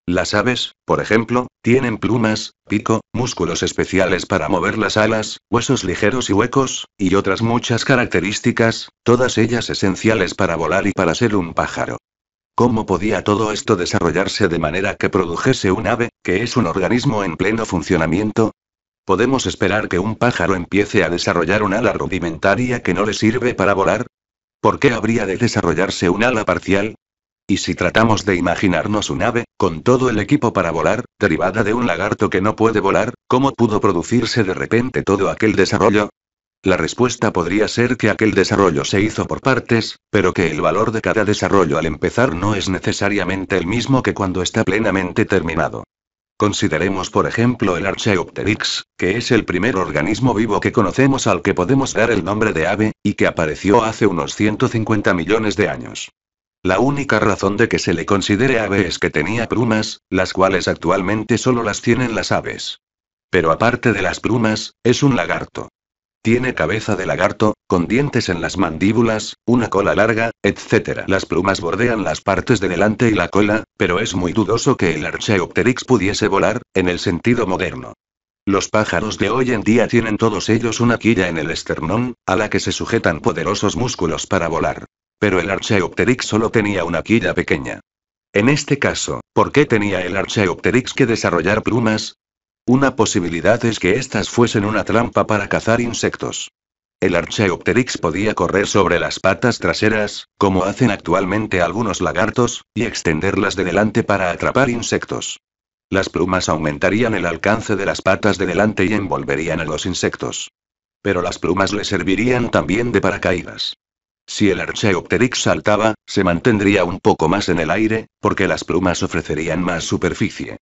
Las aves, por ejemplo, tienen plumas, pico, músculos especiales para mover las alas, huesos ligeros y huecos, y otras muchas características, todas ellas esenciales para volar y para ser un pájaro. ¿Cómo podía todo esto desarrollarse de manera que produjese un ave, que es un organismo en pleno funcionamiento? ¿Podemos esperar que un pájaro empiece a desarrollar un ala rudimentaria que no le sirve para volar? ¿Por qué habría de desarrollarse un ala parcial? Y si tratamos de imaginarnos un ave, con todo el equipo para volar, derivada de un lagarto que no puede volar, ¿cómo pudo producirse de repente todo aquel desarrollo? La respuesta podría ser que aquel desarrollo se hizo por partes, pero que el valor de cada desarrollo al empezar no es necesariamente el mismo que cuando está plenamente terminado. Consideremos por ejemplo el Archaeopteryx, que es el primer organismo vivo que conocemos al que podemos dar el nombre de ave, y que apareció hace unos 150 millones de años. La única razón de que se le considere ave es que tenía plumas, las cuales actualmente solo las tienen las aves. Pero aparte de las plumas, es un lagarto. Tiene cabeza de lagarto, con dientes en las mandíbulas, una cola larga, etc. Las plumas bordean las partes de delante y la cola, pero es muy dudoso que el Archaeopteryx pudiese volar, en el sentido moderno. Los pájaros de hoy en día tienen todos ellos una quilla en el esternón, a la que se sujetan poderosos músculos para volar. Pero el Archaeopteryx solo tenía una quilla pequeña. En este caso, ¿por qué tenía el Archaeopteryx que desarrollar plumas? Una posibilidad es que estas fuesen una trampa para cazar insectos. El Archaeopteryx podía correr sobre las patas traseras, como hacen actualmente algunos lagartos, y extenderlas de delante para atrapar insectos. Las plumas aumentarían el alcance de las patas de delante y envolverían a los insectos. Pero las plumas le servirían también de paracaídas. Si el Archaeopteryx saltaba, se mantendría un poco más en el aire, porque las plumas ofrecerían más superficie.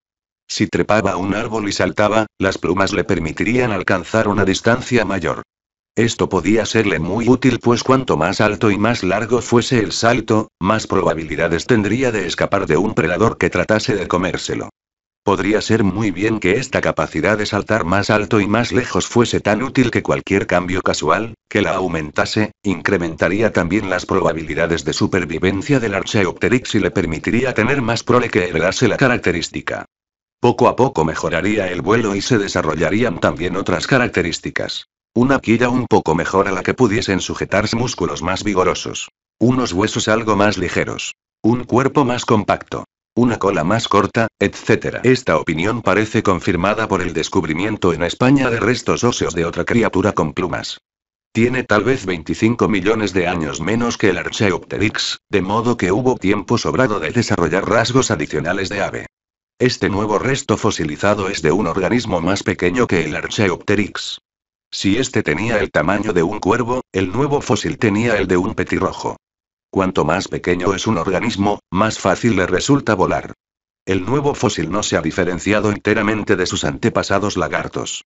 Si trepaba un árbol y saltaba, las plumas le permitirían alcanzar una distancia mayor. Esto podía serle muy útil pues cuanto más alto y más largo fuese el salto, más probabilidades tendría de escapar de un predador que tratase de comérselo. Podría ser muy bien que esta capacidad de saltar más alto y más lejos fuese tan útil que cualquier cambio casual, que la aumentase, incrementaría también las probabilidades de supervivencia del Archaeopteryx y le permitiría tener más prole que heredase la característica. Poco a poco mejoraría el vuelo y se desarrollarían también otras características. Una quilla un poco mejor a la que pudiesen sujetarse músculos más vigorosos. Unos huesos algo más ligeros. Un cuerpo más compacto. Una cola más corta, etc. Esta opinión parece confirmada por el descubrimiento en España de restos óseos de otra criatura con plumas. Tiene tal vez 25 millones de años menos que el Archaeopteryx, de modo que hubo tiempo sobrado de desarrollar rasgos adicionales de ave. Este nuevo resto fosilizado es de un organismo más pequeño que el Archaeopteryx. Si este tenía el tamaño de un cuervo, el nuevo fósil tenía el de un petirrojo. Cuanto más pequeño es un organismo, más fácil le resulta volar. El nuevo fósil no se ha diferenciado enteramente de sus antepasados lagartos.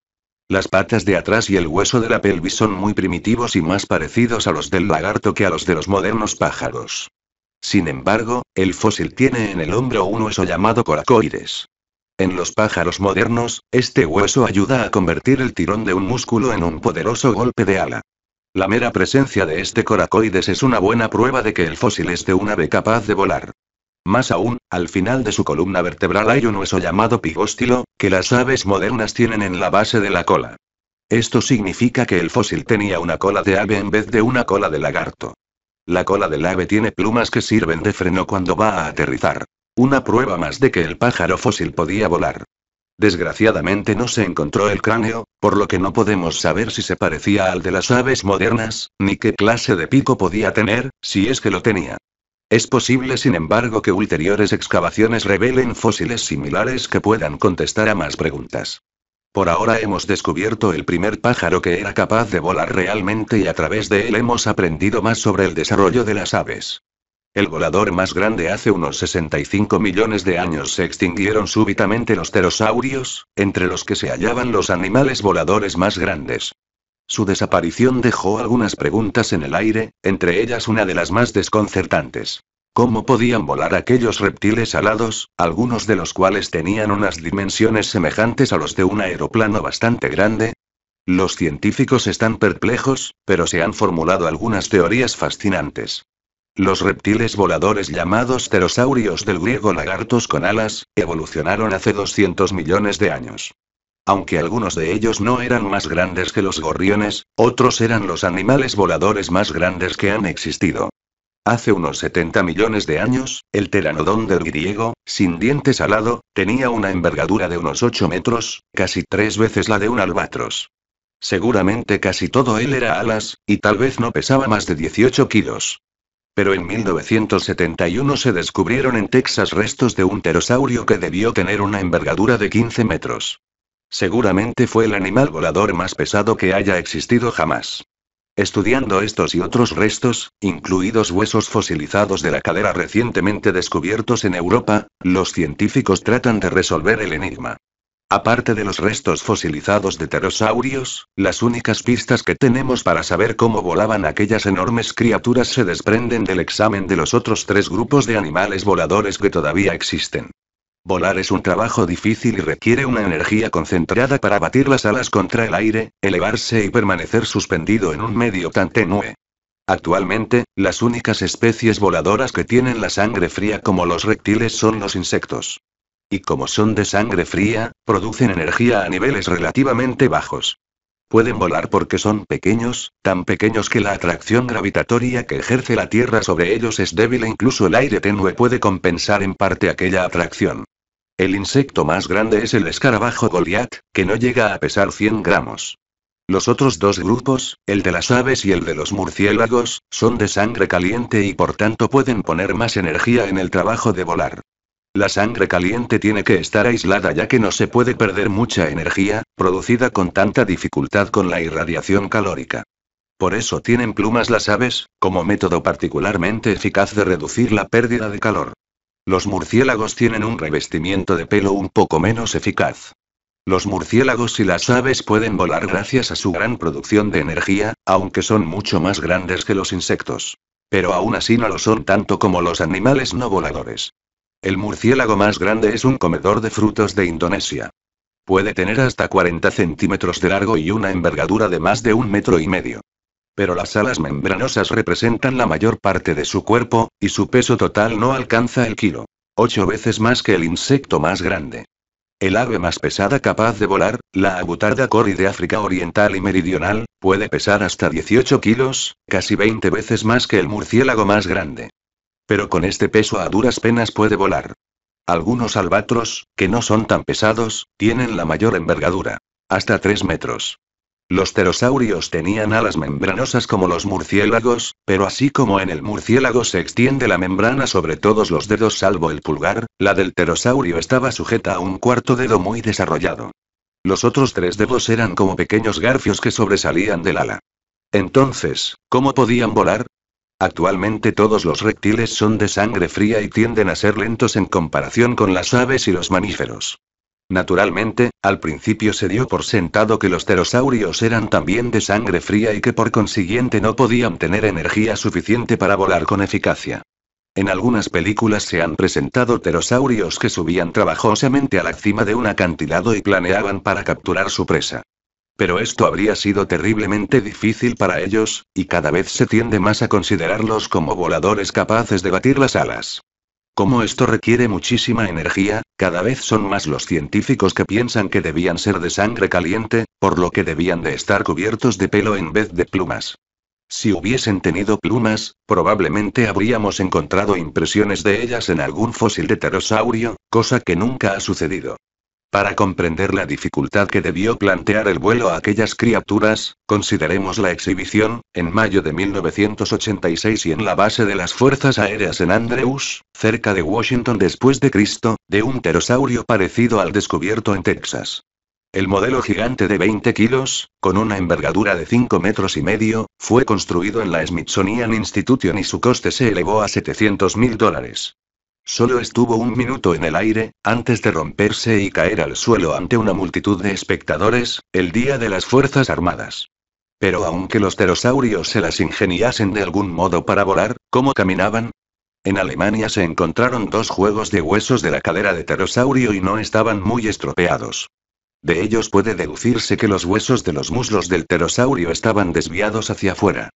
Las patas de atrás y el hueso de la pelvis son muy primitivos y más parecidos a los del lagarto que a los de los modernos pájaros. Sin embargo, el fósil tiene en el hombro un hueso llamado coracoides. En los pájaros modernos, este hueso ayuda a convertir el tirón de un músculo en un poderoso golpe de ala. La mera presencia de este coracoides es una buena prueba de que el fósil es de un ave capaz de volar. Más aún, al final de su columna vertebral hay un hueso llamado pigóstilo, que las aves modernas tienen en la base de la cola. Esto significa que el fósil tenía una cola de ave en vez de una cola de lagarto. La cola del ave tiene plumas que sirven de freno cuando va a aterrizar. Una prueba más de que el pájaro fósil podía volar. Desgraciadamente no se encontró el cráneo, por lo que no podemos saber si se parecía al de las aves modernas, ni qué clase de pico podía tener, si es que lo tenía. Es posible, sin embargo, que ulteriores excavaciones revelen fósiles similares que puedan contestar a más preguntas. Por ahora hemos descubierto el primer pájaro que era capaz de volar realmente y a través de él hemos aprendido más sobre el desarrollo de las aves. El volador más grande hace unos 65 millones de años se extinguieron súbitamente los pterosaurios, entre los que se hallaban los animales voladores más grandes. Su desaparición dejó algunas preguntas en el aire, entre ellas una de las más desconcertantes. ¿Cómo podían volar aquellos reptiles alados, algunos de los cuales tenían unas dimensiones semejantes a los de un aeroplano bastante grande? Los científicos están perplejos, pero se han formulado algunas teorías fascinantes. Los reptiles voladores llamados pterosaurios del griego lagartos con alas, evolucionaron hace 200 millones de años. Aunque algunos de ellos no eran más grandes que los gorriones, otros eran los animales voladores más grandes que han existido. Hace unos 70 millones de años, el teranodón del griego, sin dientes lado, tenía una envergadura de unos 8 metros, casi tres veces la de un albatros. Seguramente casi todo él era alas, y tal vez no pesaba más de 18 kilos. Pero en 1971 se descubrieron en Texas restos de un pterosaurio que debió tener una envergadura de 15 metros. Seguramente fue el animal volador más pesado que haya existido jamás. Estudiando estos y otros restos, incluidos huesos fosilizados de la cadera recientemente descubiertos en Europa, los científicos tratan de resolver el enigma. Aparte de los restos fosilizados de pterosaurios, las únicas pistas que tenemos para saber cómo volaban aquellas enormes criaturas se desprenden del examen de los otros tres grupos de animales voladores que todavía existen. Volar es un trabajo difícil y requiere una energía concentrada para batir las alas contra el aire, elevarse y permanecer suspendido en un medio tan tenue. Actualmente, las únicas especies voladoras que tienen la sangre fría como los reptiles son los insectos. Y como son de sangre fría, producen energía a niveles relativamente bajos. Pueden volar porque son pequeños, tan pequeños que la atracción gravitatoria que ejerce la Tierra sobre ellos es débil e incluso el aire tenue puede compensar en parte aquella atracción. El insecto más grande es el escarabajo goliat, que no llega a pesar 100 gramos. Los otros dos grupos, el de las aves y el de los murciélagos, son de sangre caliente y por tanto pueden poner más energía en el trabajo de volar. La sangre caliente tiene que estar aislada ya que no se puede perder mucha energía, producida con tanta dificultad con la irradiación calórica. Por eso tienen plumas las aves, como método particularmente eficaz de reducir la pérdida de calor. Los murciélagos tienen un revestimiento de pelo un poco menos eficaz. Los murciélagos y las aves pueden volar gracias a su gran producción de energía, aunque son mucho más grandes que los insectos. Pero aún así no lo son tanto como los animales no voladores. El murciélago más grande es un comedor de frutos de Indonesia. Puede tener hasta 40 centímetros de largo y una envergadura de más de un metro y medio pero las alas membranosas representan la mayor parte de su cuerpo, y su peso total no alcanza el kilo. Ocho veces más que el insecto más grande. El ave más pesada capaz de volar, la abutarda cori de África Oriental y Meridional, puede pesar hasta 18 kilos, casi 20 veces más que el murciélago más grande. Pero con este peso a duras penas puede volar. Algunos albatros, que no son tan pesados, tienen la mayor envergadura. Hasta 3 metros. Los pterosaurios tenían alas membranosas como los murciélagos, pero así como en el murciélago se extiende la membrana sobre todos los dedos salvo el pulgar, la del pterosaurio estaba sujeta a un cuarto dedo muy desarrollado. Los otros tres dedos eran como pequeños garfios que sobresalían del ala. Entonces, ¿cómo podían volar? Actualmente todos los reptiles son de sangre fría y tienden a ser lentos en comparación con las aves y los mamíferos. Naturalmente, al principio se dio por sentado que los pterosaurios eran también de sangre fría y que por consiguiente no podían tener energía suficiente para volar con eficacia. En algunas películas se han presentado pterosaurios que subían trabajosamente a la cima de un acantilado y planeaban para capturar su presa. Pero esto habría sido terriblemente difícil para ellos, y cada vez se tiende más a considerarlos como voladores capaces de batir las alas. Como esto requiere muchísima energía, cada vez son más los científicos que piensan que debían ser de sangre caliente, por lo que debían de estar cubiertos de pelo en vez de plumas. Si hubiesen tenido plumas, probablemente habríamos encontrado impresiones de ellas en algún fósil de pterosaurio, cosa que nunca ha sucedido. Para comprender la dificultad que debió plantear el vuelo a aquellas criaturas, consideremos la exhibición, en mayo de 1986 y en la base de las Fuerzas Aéreas en Andrews, cerca de Washington después de Cristo, de un pterosaurio parecido al descubierto en Texas. El modelo gigante de 20 kilos, con una envergadura de 5 metros y medio, fue construido en la Smithsonian Institution y su coste se elevó a 700 mil dólares. Solo estuvo un minuto en el aire, antes de romperse y caer al suelo ante una multitud de espectadores, el día de las Fuerzas Armadas. Pero aunque los pterosaurios se las ingeniasen de algún modo para volar, ¿cómo caminaban? En Alemania se encontraron dos juegos de huesos de la cadera de pterosaurio y no estaban muy estropeados. De ellos puede deducirse que los huesos de los muslos del pterosaurio estaban desviados hacia afuera.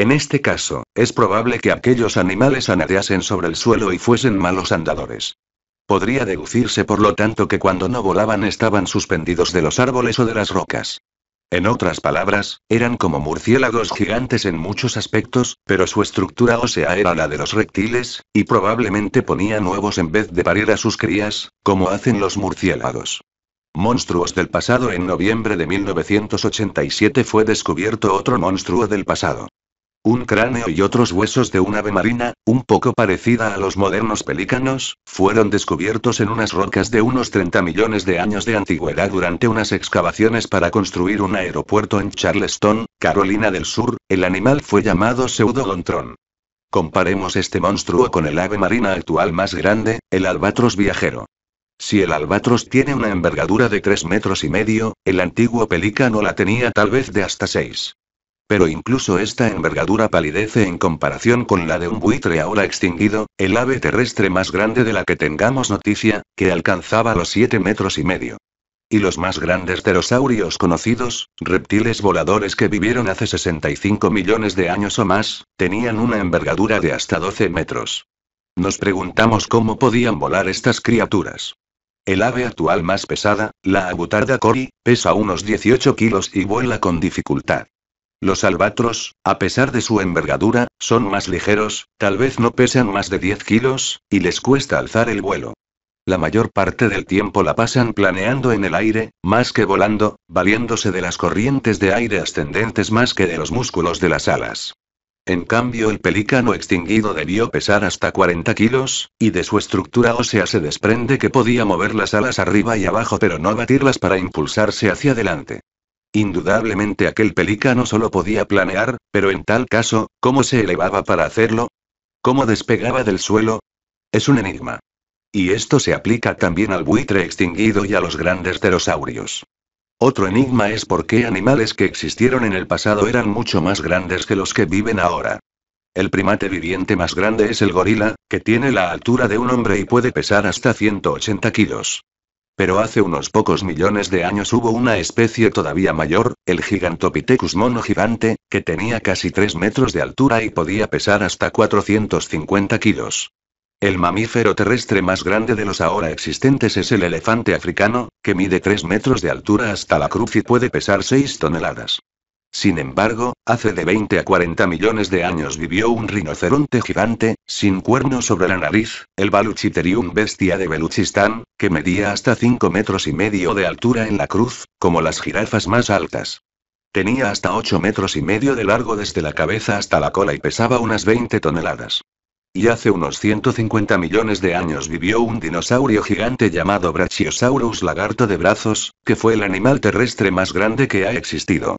En este caso, es probable que aquellos animales anadeasen sobre el suelo y fuesen malos andadores. Podría deducirse por lo tanto que cuando no volaban estaban suspendidos de los árboles o de las rocas. En otras palabras, eran como murciélagos gigantes en muchos aspectos, pero su estructura ósea era la de los reptiles, y probablemente ponía huevos en vez de parir a sus crías, como hacen los murciélagos. Monstruos del pasado En noviembre de 1987 fue descubierto otro monstruo del pasado. Un cráneo y otros huesos de un ave marina, un poco parecida a los modernos pelícanos, fueron descubiertos en unas rocas de unos 30 millones de años de antigüedad durante unas excavaciones para construir un aeropuerto en Charleston, Carolina del Sur. El animal fue llamado Pseudodontron. Comparemos este monstruo con el ave marina actual más grande, el albatros viajero. Si el albatros tiene una envergadura de 3 metros y medio, el antiguo pelícano la tenía tal vez de hasta 6. Pero incluso esta envergadura palidece en comparación con la de un buitre ahora extinguido, el ave terrestre más grande de la que tengamos noticia, que alcanzaba los 7 metros y medio y los más grandes pterosaurios conocidos, reptiles voladores que vivieron hace 65 millones de años o más, tenían una envergadura de hasta 12 metros. Nos preguntamos cómo podían volar estas criaturas. El ave actual más pesada, la agutarda cori, pesa unos 18 kilos y vuela con dificultad. Los albatros, a pesar de su envergadura, son más ligeros, tal vez no pesan más de 10 kilos, y les cuesta alzar el vuelo. La mayor parte del tiempo la pasan planeando en el aire, más que volando, valiéndose de las corrientes de aire ascendentes más que de los músculos de las alas. En cambio, el pelícano extinguido debió pesar hasta 40 kilos, y de su estructura ósea se desprende que podía mover las alas arriba y abajo pero no batirlas para impulsarse hacia adelante. Indudablemente aquel pelícano solo podía planear, pero en tal caso, ¿cómo se elevaba para hacerlo? ¿Cómo despegaba del suelo? Es un enigma. Y esto se aplica también al buitre extinguido y a los grandes pterosaurios. Otro enigma es por qué animales que existieron en el pasado eran mucho más grandes que los que viven ahora. El primate viviente más grande es el gorila, que tiene la altura de un hombre y puede pesar hasta 180 kilos. Pero hace unos pocos millones de años hubo una especie todavía mayor, el Gigantopithecus mono gigante, que tenía casi 3 metros de altura y podía pesar hasta 450 kilos. El mamífero terrestre más grande de los ahora existentes es el elefante africano, que mide 3 metros de altura hasta la cruz y puede pesar 6 toneladas. Sin embargo, hace de 20 a 40 millones de años vivió un rinoceronte gigante, sin cuerno sobre la nariz, el Baluchiterium bestia de Beluchistán, que medía hasta 5 metros y medio de altura en la cruz, como las jirafas más altas. Tenía hasta 8 metros y medio de largo desde la cabeza hasta la cola y pesaba unas 20 toneladas. Y hace unos 150 millones de años vivió un dinosaurio gigante llamado Brachiosaurus lagarto de brazos, que fue el animal terrestre más grande que ha existido.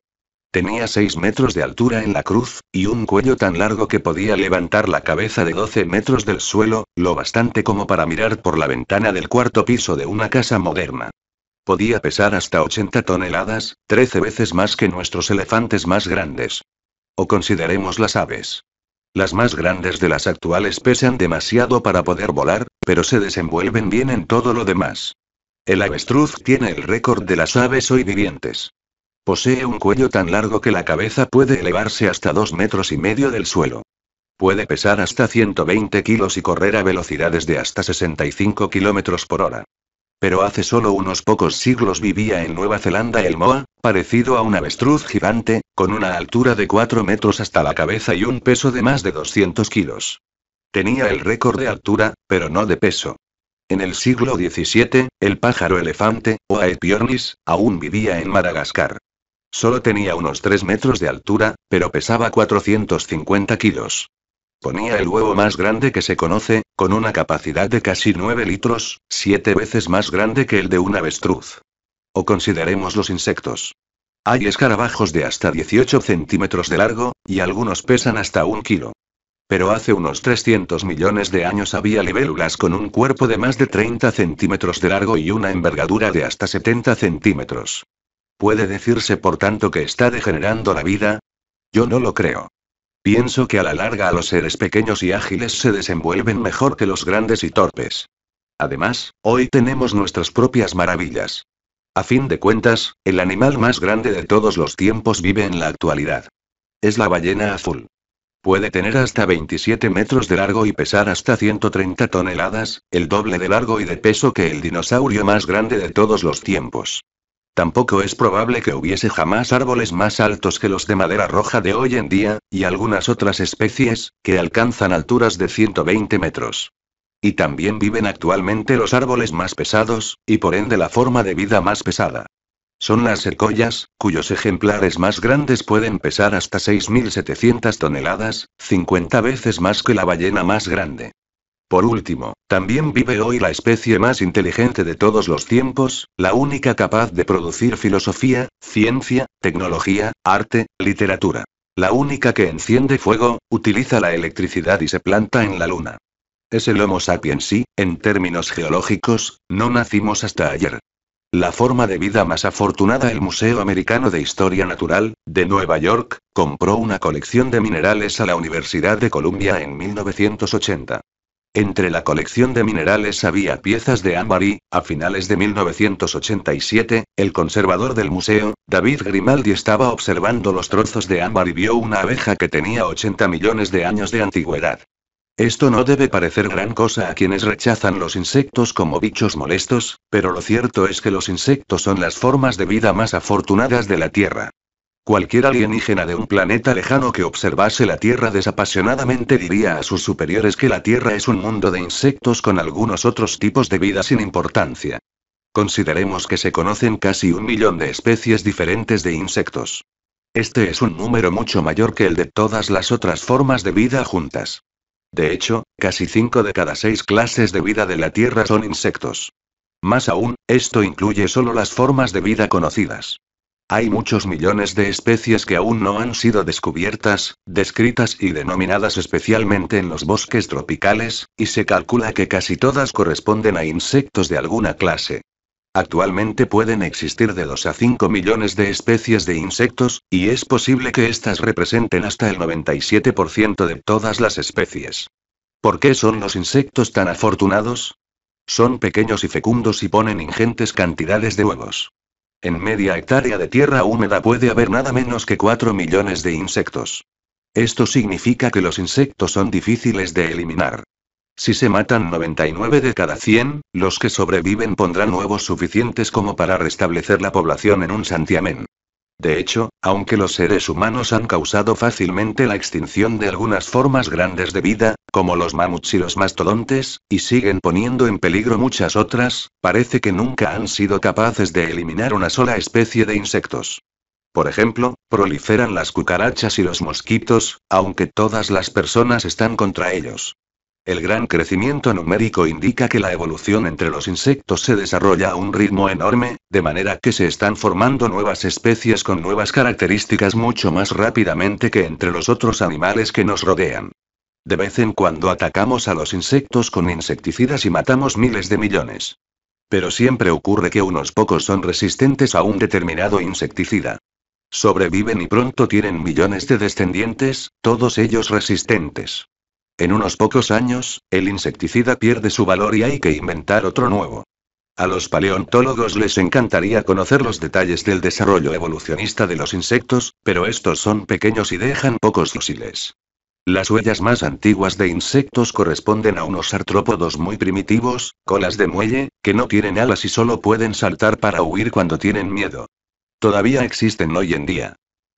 Tenía 6 metros de altura en la cruz, y un cuello tan largo que podía levantar la cabeza de 12 metros del suelo, lo bastante como para mirar por la ventana del cuarto piso de una casa moderna. Podía pesar hasta 80 toneladas, 13 veces más que nuestros elefantes más grandes. O consideremos las aves. Las más grandes de las actuales pesan demasiado para poder volar, pero se desenvuelven bien en todo lo demás. El avestruz tiene el récord de las aves hoy vivientes. Posee un cuello tan largo que la cabeza puede elevarse hasta dos metros y medio del suelo. Puede pesar hasta 120 kilos y correr a velocidades de hasta 65 kilómetros por hora. Pero hace solo unos pocos siglos vivía en Nueva Zelanda el Moa, parecido a un avestruz gigante, con una altura de 4 metros hasta la cabeza y un peso de más de 200 kilos. Tenía el récord de altura, pero no de peso. En el siglo XVII, el pájaro elefante, o Aepyornis, aún vivía en Madagascar. Solo tenía unos 3 metros de altura, pero pesaba 450 kilos. Ponía el huevo más grande que se conoce, con una capacidad de casi 9 litros, 7 veces más grande que el de un avestruz. O consideremos los insectos. Hay escarabajos de hasta 18 centímetros de largo, y algunos pesan hasta un kilo. Pero hace unos 300 millones de años había libélulas con un cuerpo de más de 30 centímetros de largo y una envergadura de hasta 70 centímetros. ¿Puede decirse por tanto que está degenerando la vida? Yo no lo creo. Pienso que a la larga los seres pequeños y ágiles se desenvuelven mejor que los grandes y torpes. Además, hoy tenemos nuestras propias maravillas. A fin de cuentas, el animal más grande de todos los tiempos vive en la actualidad. Es la ballena azul. Puede tener hasta 27 metros de largo y pesar hasta 130 toneladas, el doble de largo y de peso que el dinosaurio más grande de todos los tiempos. Tampoco es probable que hubiese jamás árboles más altos que los de madera roja de hoy en día, y algunas otras especies, que alcanzan alturas de 120 metros. Y también viven actualmente los árboles más pesados, y por ende la forma de vida más pesada. Son las secoyas, cuyos ejemplares más grandes pueden pesar hasta 6.700 toneladas, 50 veces más que la ballena más grande. Por último, también vive hoy la especie más inteligente de todos los tiempos, la única capaz de producir filosofía, ciencia, tecnología, arte, literatura. La única que enciende fuego, utiliza la electricidad y se planta en la luna. Es el Homo sapiens sí, en términos geológicos, no nacimos hasta ayer. La forma de vida más afortunada El Museo Americano de Historia Natural, de Nueva York, compró una colección de minerales a la Universidad de Columbia en 1980. Entre la colección de minerales había piezas de ámbar y, a finales de 1987, el conservador del museo, David Grimaldi estaba observando los trozos de ámbar y vio una abeja que tenía 80 millones de años de antigüedad. Esto no debe parecer gran cosa a quienes rechazan los insectos como bichos molestos, pero lo cierto es que los insectos son las formas de vida más afortunadas de la Tierra. Cualquier alienígena de un planeta lejano que observase la Tierra desapasionadamente diría a sus superiores que la Tierra es un mundo de insectos con algunos otros tipos de vida sin importancia. Consideremos que se conocen casi un millón de especies diferentes de insectos. Este es un número mucho mayor que el de todas las otras formas de vida juntas. De hecho, casi 5 de cada 6 clases de vida de la Tierra son insectos. Más aún, esto incluye solo las formas de vida conocidas. Hay muchos millones de especies que aún no han sido descubiertas, descritas y denominadas especialmente en los bosques tropicales, y se calcula que casi todas corresponden a insectos de alguna clase. Actualmente pueden existir de 2 a 5 millones de especies de insectos, y es posible que éstas representen hasta el 97% de todas las especies. ¿Por qué son los insectos tan afortunados? Son pequeños y fecundos y ponen ingentes cantidades de huevos. En media hectárea de tierra húmeda puede haber nada menos que 4 millones de insectos. Esto significa que los insectos son difíciles de eliminar. Si se matan 99 de cada 100, los que sobreviven pondrán huevos suficientes como para restablecer la población en un santiamén. De hecho, aunque los seres humanos han causado fácilmente la extinción de algunas formas grandes de vida, como los mamuts y los mastodontes, y siguen poniendo en peligro muchas otras, parece que nunca han sido capaces de eliminar una sola especie de insectos. Por ejemplo, proliferan las cucarachas y los mosquitos, aunque todas las personas están contra ellos. El gran crecimiento numérico indica que la evolución entre los insectos se desarrolla a un ritmo enorme, de manera que se están formando nuevas especies con nuevas características mucho más rápidamente que entre los otros animales que nos rodean. De vez en cuando atacamos a los insectos con insecticidas y matamos miles de millones. Pero siempre ocurre que unos pocos son resistentes a un determinado insecticida. Sobreviven y pronto tienen millones de descendientes, todos ellos resistentes. En unos pocos años, el insecticida pierde su valor y hay que inventar otro nuevo. A los paleontólogos les encantaría conocer los detalles del desarrollo evolucionista de los insectos, pero estos son pequeños y dejan pocos fósiles. Las huellas más antiguas de insectos corresponden a unos artrópodos muy primitivos, colas de muelle, que no tienen alas y solo pueden saltar para huir cuando tienen miedo. Todavía existen hoy en día.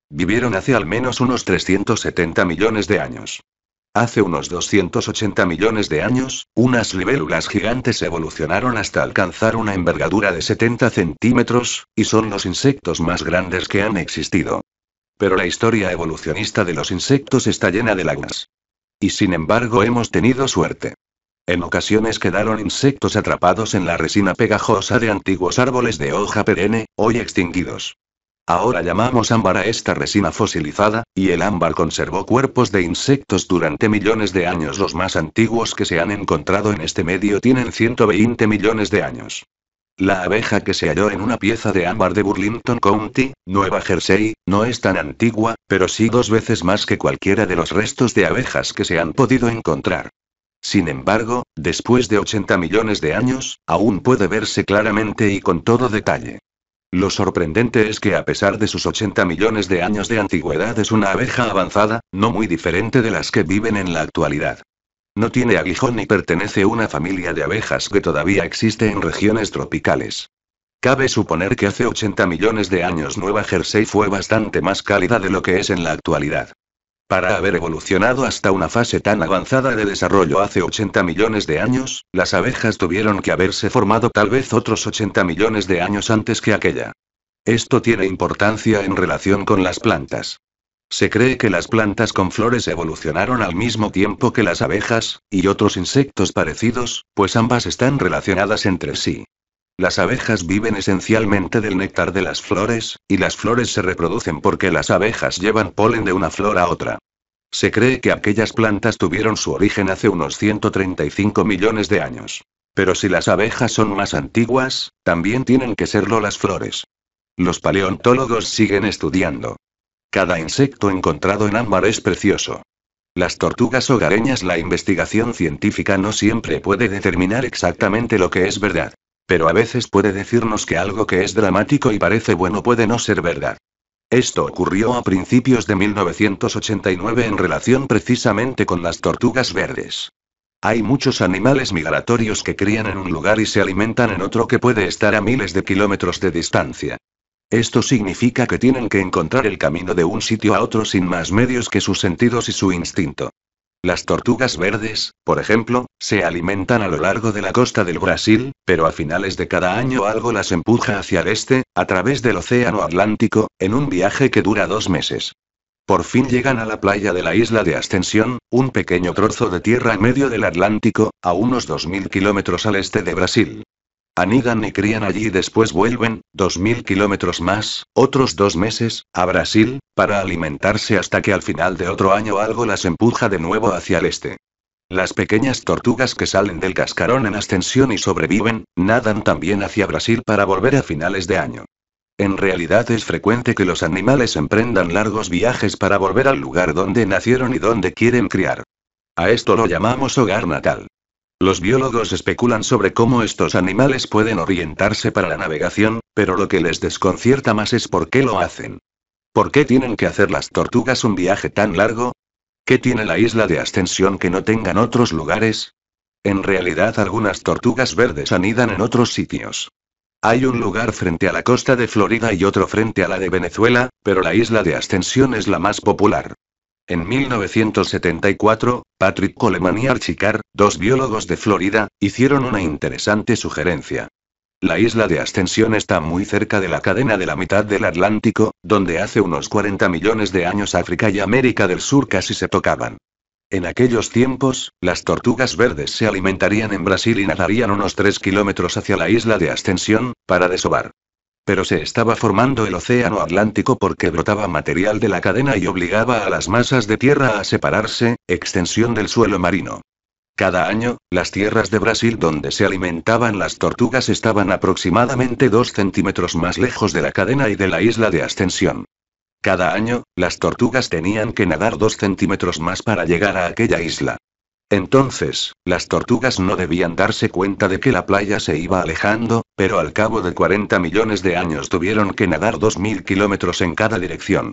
Vivieron hace al menos unos 370 millones de años. Hace unos 280 millones de años, unas libélulas gigantes evolucionaron hasta alcanzar una envergadura de 70 centímetros, y son los insectos más grandes que han existido. Pero la historia evolucionista de los insectos está llena de lagunas. Y sin embargo hemos tenido suerte. En ocasiones quedaron insectos atrapados en la resina pegajosa de antiguos árboles de hoja perenne, hoy extinguidos. Ahora llamamos ámbar a esta resina fosilizada, y el ámbar conservó cuerpos de insectos durante millones de años. Los más antiguos que se han encontrado en este medio tienen 120 millones de años. La abeja que se halló en una pieza de ámbar de Burlington County, Nueva Jersey, no es tan antigua, pero sí dos veces más que cualquiera de los restos de abejas que se han podido encontrar. Sin embargo, después de 80 millones de años, aún puede verse claramente y con todo detalle. Lo sorprendente es que a pesar de sus 80 millones de años de antigüedad es una abeja avanzada, no muy diferente de las que viven en la actualidad. No tiene aguijón y pertenece a una familia de abejas que todavía existe en regiones tropicales. Cabe suponer que hace 80 millones de años Nueva Jersey fue bastante más cálida de lo que es en la actualidad. Para haber evolucionado hasta una fase tan avanzada de desarrollo hace 80 millones de años, las abejas tuvieron que haberse formado tal vez otros 80 millones de años antes que aquella. Esto tiene importancia en relación con las plantas. Se cree que las plantas con flores evolucionaron al mismo tiempo que las abejas, y otros insectos parecidos, pues ambas están relacionadas entre sí. Las abejas viven esencialmente del néctar de las flores, y las flores se reproducen porque las abejas llevan polen de una flor a otra. Se cree que aquellas plantas tuvieron su origen hace unos 135 millones de años. Pero si las abejas son más antiguas, también tienen que serlo las flores. Los paleontólogos siguen estudiando. Cada insecto encontrado en ámbar es precioso. Las tortugas hogareñas La investigación científica no siempre puede determinar exactamente lo que es verdad pero a veces puede decirnos que algo que es dramático y parece bueno puede no ser verdad. Esto ocurrió a principios de 1989 en relación precisamente con las tortugas verdes. Hay muchos animales migratorios que crían en un lugar y se alimentan en otro que puede estar a miles de kilómetros de distancia. Esto significa que tienen que encontrar el camino de un sitio a otro sin más medios que sus sentidos y su instinto. Las tortugas verdes, por ejemplo, se alimentan a lo largo de la costa del Brasil, pero a finales de cada año algo las empuja hacia el este, a través del Océano Atlántico, en un viaje que dura dos meses. Por fin llegan a la playa de la isla de Ascensión, un pequeño trozo de tierra en medio del Atlántico, a unos 2.000 kilómetros al este de Brasil. Anidan y crían allí y después vuelven, 2.000 kilómetros más, otros dos meses, a Brasil, para alimentarse hasta que al final de otro año algo las empuja de nuevo hacia el este. Las pequeñas tortugas que salen del cascarón en ascensión y sobreviven, nadan también hacia Brasil para volver a finales de año. En realidad es frecuente que los animales emprendan largos viajes para volver al lugar donde nacieron y donde quieren criar. A esto lo llamamos hogar natal. Los biólogos especulan sobre cómo estos animales pueden orientarse para la navegación, pero lo que les desconcierta más es por qué lo hacen. ¿Por qué tienen que hacer las tortugas un viaje tan largo? ¿Qué tiene la isla de Ascensión que no tengan otros lugares? En realidad algunas tortugas verdes anidan en otros sitios. Hay un lugar frente a la costa de Florida y otro frente a la de Venezuela, pero la isla de Ascensión es la más popular. En 1974, Patrick Coleman y Archicar, dos biólogos de Florida, hicieron una interesante sugerencia. La isla de Ascensión está muy cerca de la cadena de la mitad del Atlántico, donde hace unos 40 millones de años África y América del Sur casi se tocaban. En aquellos tiempos, las tortugas verdes se alimentarían en Brasil y nadarían unos 3 kilómetros hacia la isla de Ascensión, para desovar. Pero se estaba formando el océano Atlántico porque brotaba material de la cadena y obligaba a las masas de tierra a separarse, extensión del suelo marino. Cada año, las tierras de Brasil donde se alimentaban las tortugas estaban aproximadamente 2 centímetros más lejos de la cadena y de la isla de ascensión. Cada año, las tortugas tenían que nadar 2 centímetros más para llegar a aquella isla. Entonces, las tortugas no debían darse cuenta de que la playa se iba alejando, pero al cabo de 40 millones de años tuvieron que nadar 2.000 kilómetros en cada dirección.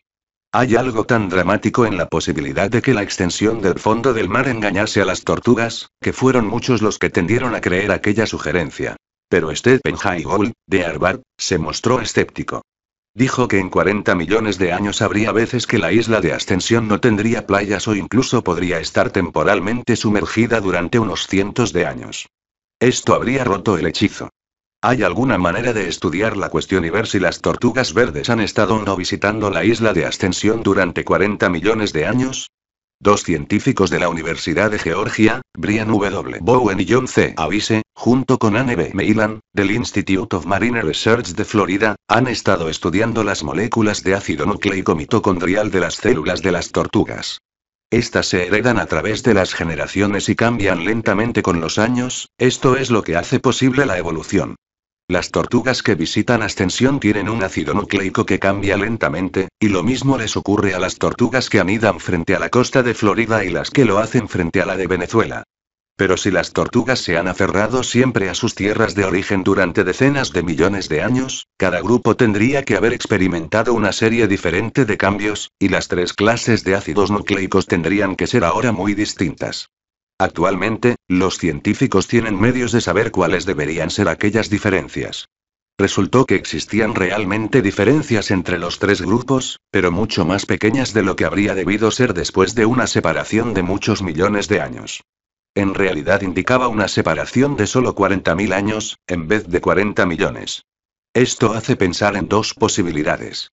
¿Hay algo tan dramático en la posibilidad de que la extensión del fondo del mar engañase a las tortugas, que fueron muchos los que tendieron a creer aquella sugerencia? Pero Stephen Gould, de Harvard, se mostró escéptico. Dijo que en 40 millones de años habría veces que la isla de Ascensión no tendría playas o incluso podría estar temporalmente sumergida durante unos cientos de años. Esto habría roto el hechizo. ¿Hay alguna manera de estudiar la cuestión y ver si las tortugas verdes han estado o no visitando la isla de Ascensión durante 40 millones de años? Dos científicos de la Universidad de Georgia, Brian W. Bowen y John C. Avise, junto con Anne B. Meilan, del Institute of Marine Research de Florida, han estado estudiando las moléculas de ácido nucleico mitocondrial de las células de las tortugas. Estas se heredan a través de las generaciones y cambian lentamente con los años, esto es lo que hace posible la evolución. Las tortugas que visitan ascensión tienen un ácido nucleico que cambia lentamente, y lo mismo les ocurre a las tortugas que anidan frente a la costa de Florida y las que lo hacen frente a la de Venezuela. Pero si las tortugas se han aferrado siempre a sus tierras de origen durante decenas de millones de años, cada grupo tendría que haber experimentado una serie diferente de cambios, y las tres clases de ácidos nucleicos tendrían que ser ahora muy distintas. Actualmente, los científicos tienen medios de saber cuáles deberían ser aquellas diferencias. Resultó que existían realmente diferencias entre los tres grupos, pero mucho más pequeñas de lo que habría debido ser después de una separación de muchos millones de años. En realidad indicaba una separación de solo 40.000 años, en vez de 40 millones. Esto hace pensar en dos posibilidades.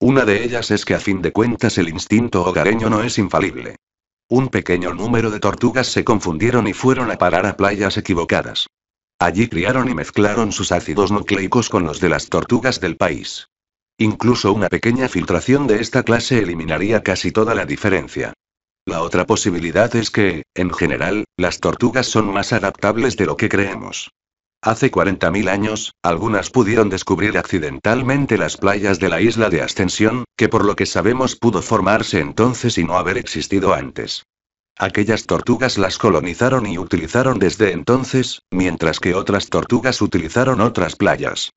Una de ellas es que a fin de cuentas el instinto hogareño no es infalible. Un pequeño número de tortugas se confundieron y fueron a parar a playas equivocadas. Allí criaron y mezclaron sus ácidos nucleicos con los de las tortugas del país. Incluso una pequeña filtración de esta clase eliminaría casi toda la diferencia. La otra posibilidad es que, en general, las tortugas son más adaptables de lo que creemos. Hace 40.000 años, algunas pudieron descubrir accidentalmente las playas de la isla de Ascensión, que por lo que sabemos pudo formarse entonces y no haber existido antes. Aquellas tortugas las colonizaron y utilizaron desde entonces, mientras que otras tortugas utilizaron otras playas.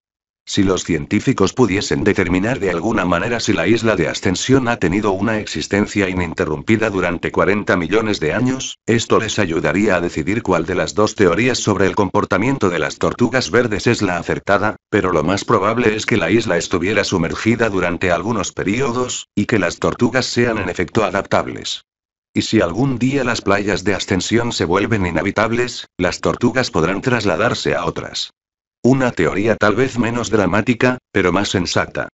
Si los científicos pudiesen determinar de alguna manera si la isla de Ascensión ha tenido una existencia ininterrumpida durante 40 millones de años, esto les ayudaría a decidir cuál de las dos teorías sobre el comportamiento de las tortugas verdes es la acertada, pero lo más probable es que la isla estuviera sumergida durante algunos periodos, y que las tortugas sean en efecto adaptables. Y si algún día las playas de Ascensión se vuelven inhabitables, las tortugas podrán trasladarse a otras. Una teoría tal vez menos dramática, pero más sensata.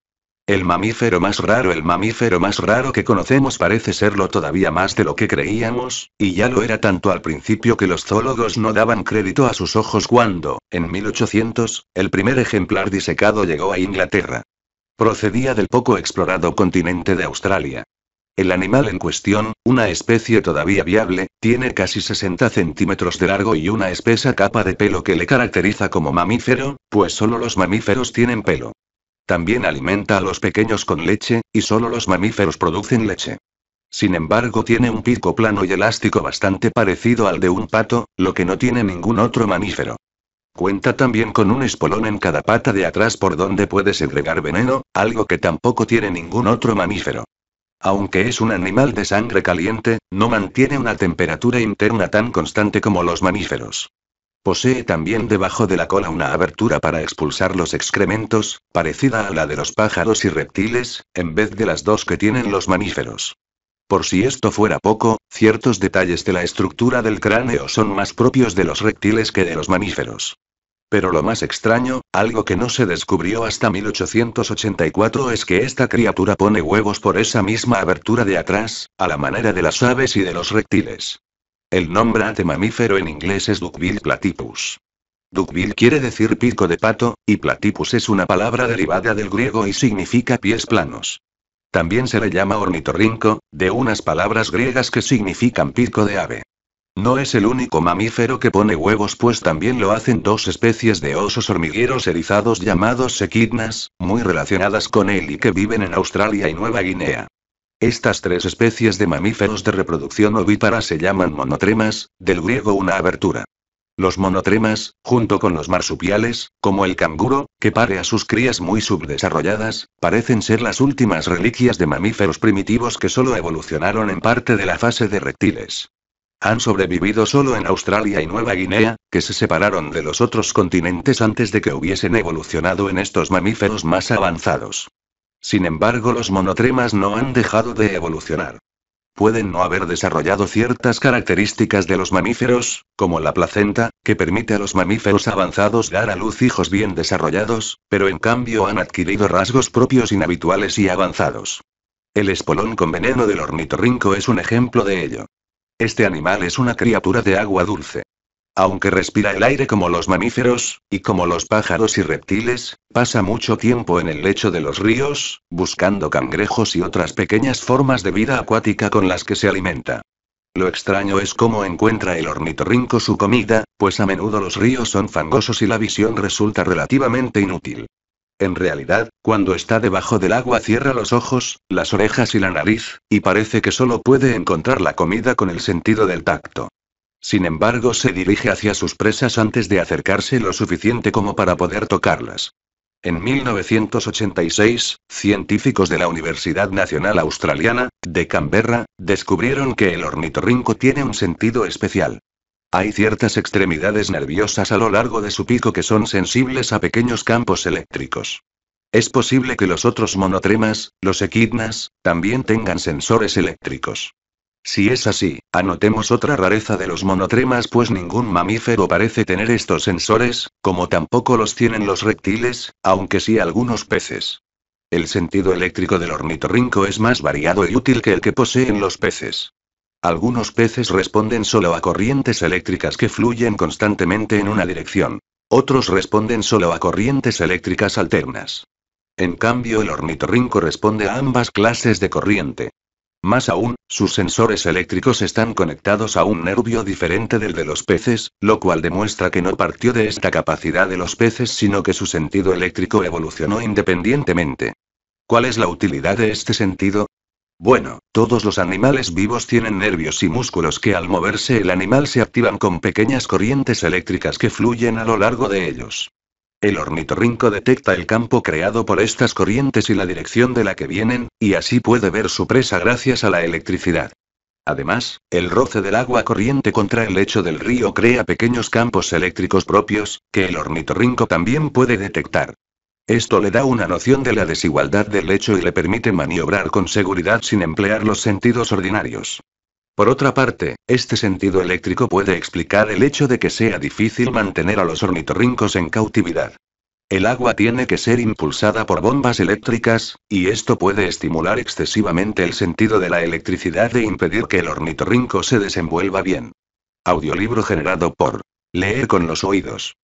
El mamífero más raro, el mamífero más raro que conocemos parece serlo todavía más de lo que creíamos, y ya lo era tanto al principio que los zoólogos no daban crédito a sus ojos cuando, en 1800, el primer ejemplar disecado llegó a Inglaterra. Procedía del poco explorado continente de Australia. El animal en cuestión, una especie todavía viable, tiene casi 60 centímetros de largo y una espesa capa de pelo que le caracteriza como mamífero, pues solo los mamíferos tienen pelo. También alimenta a los pequeños con leche, y solo los mamíferos producen leche. Sin embargo, tiene un pico plano y elástico bastante parecido al de un pato, lo que no tiene ningún otro mamífero. Cuenta también con un espolón en cada pata de atrás por donde puede segregar veneno, algo que tampoco tiene ningún otro mamífero. Aunque es un animal de sangre caliente, no mantiene una temperatura interna tan constante como los mamíferos. Posee también debajo de la cola una abertura para expulsar los excrementos, parecida a la de los pájaros y reptiles, en vez de las dos que tienen los mamíferos. Por si esto fuera poco, ciertos detalles de la estructura del cráneo son más propios de los reptiles que de los mamíferos. Pero lo más extraño, algo que no se descubrió hasta 1884 es que esta criatura pone huevos por esa misma abertura de atrás, a la manera de las aves y de los reptiles. El nombre de mamífero en inglés es Duckbill platypus. Duckbill quiere decir pico de pato, y platypus es una palabra derivada del griego y significa pies planos. También se le llama ornitorrinco, de unas palabras griegas que significan pico de ave. No es el único mamífero que pone huevos, pues también lo hacen dos especies de osos hormigueros erizados llamados sequidnas, muy relacionadas con él y que viven en Australia y Nueva Guinea. Estas tres especies de mamíferos de reproducción ovípara se llaman monotremas, del griego una abertura. Los monotremas, junto con los marsupiales, como el canguro, que pare a sus crías muy subdesarrolladas, parecen ser las últimas reliquias de mamíferos primitivos que solo evolucionaron en parte de la fase de reptiles. Han sobrevivido solo en Australia y Nueva Guinea, que se separaron de los otros continentes antes de que hubiesen evolucionado en estos mamíferos más avanzados. Sin embargo, los monotremas no han dejado de evolucionar. Pueden no haber desarrollado ciertas características de los mamíferos, como la placenta, que permite a los mamíferos avanzados dar a luz hijos bien desarrollados, pero en cambio han adquirido rasgos propios inhabituales y avanzados. El espolón con veneno del ornitorrinco es un ejemplo de ello. Este animal es una criatura de agua dulce. Aunque respira el aire como los mamíferos, y como los pájaros y reptiles, pasa mucho tiempo en el lecho de los ríos, buscando cangrejos y otras pequeñas formas de vida acuática con las que se alimenta. Lo extraño es cómo encuentra el ornitorrinco su comida, pues a menudo los ríos son fangosos y la visión resulta relativamente inútil. En realidad, cuando está debajo del agua cierra los ojos, las orejas y la nariz, y parece que solo puede encontrar la comida con el sentido del tacto. Sin embargo, se dirige hacia sus presas antes de acercarse lo suficiente como para poder tocarlas. En 1986, científicos de la Universidad Nacional Australiana, de Canberra, descubrieron que el ornitorrinco tiene un sentido especial. Hay ciertas extremidades nerviosas a lo largo de su pico que son sensibles a pequeños campos eléctricos. Es posible que los otros monotremas, los equidnas, también tengan sensores eléctricos. Si es así, anotemos otra rareza de los monotremas pues ningún mamífero parece tener estos sensores, como tampoco los tienen los reptiles, aunque sí algunos peces. El sentido eléctrico del ornitorrinco es más variado y útil que el que poseen los peces. Algunos peces responden solo a corrientes eléctricas que fluyen constantemente en una dirección. Otros responden solo a corrientes eléctricas alternas. En cambio, el ornitorrinco responde a ambas clases de corriente. Más aún, sus sensores eléctricos están conectados a un nervio diferente del de los peces, lo cual demuestra que no partió de esta capacidad de los peces, sino que su sentido eléctrico evolucionó independientemente. ¿Cuál es la utilidad de este sentido? Bueno, todos los animales vivos tienen nervios y músculos que al moverse el animal se activan con pequeñas corrientes eléctricas que fluyen a lo largo de ellos. El ornitorrinco detecta el campo creado por estas corrientes y la dirección de la que vienen, y así puede ver su presa gracias a la electricidad. Además, el roce del agua corriente contra el lecho del río crea pequeños campos eléctricos propios, que el ornitorrinco también puede detectar. Esto le da una noción de la desigualdad del hecho y le permite maniobrar con seguridad sin emplear los sentidos ordinarios. Por otra parte, este sentido eléctrico puede explicar el hecho de que sea difícil mantener a los ornitorrincos en cautividad. El agua tiene que ser impulsada por bombas eléctricas, y esto puede estimular excesivamente el sentido de la electricidad e impedir que el ornitorrinco se desenvuelva bien. Audiolibro generado por Leer con los oídos.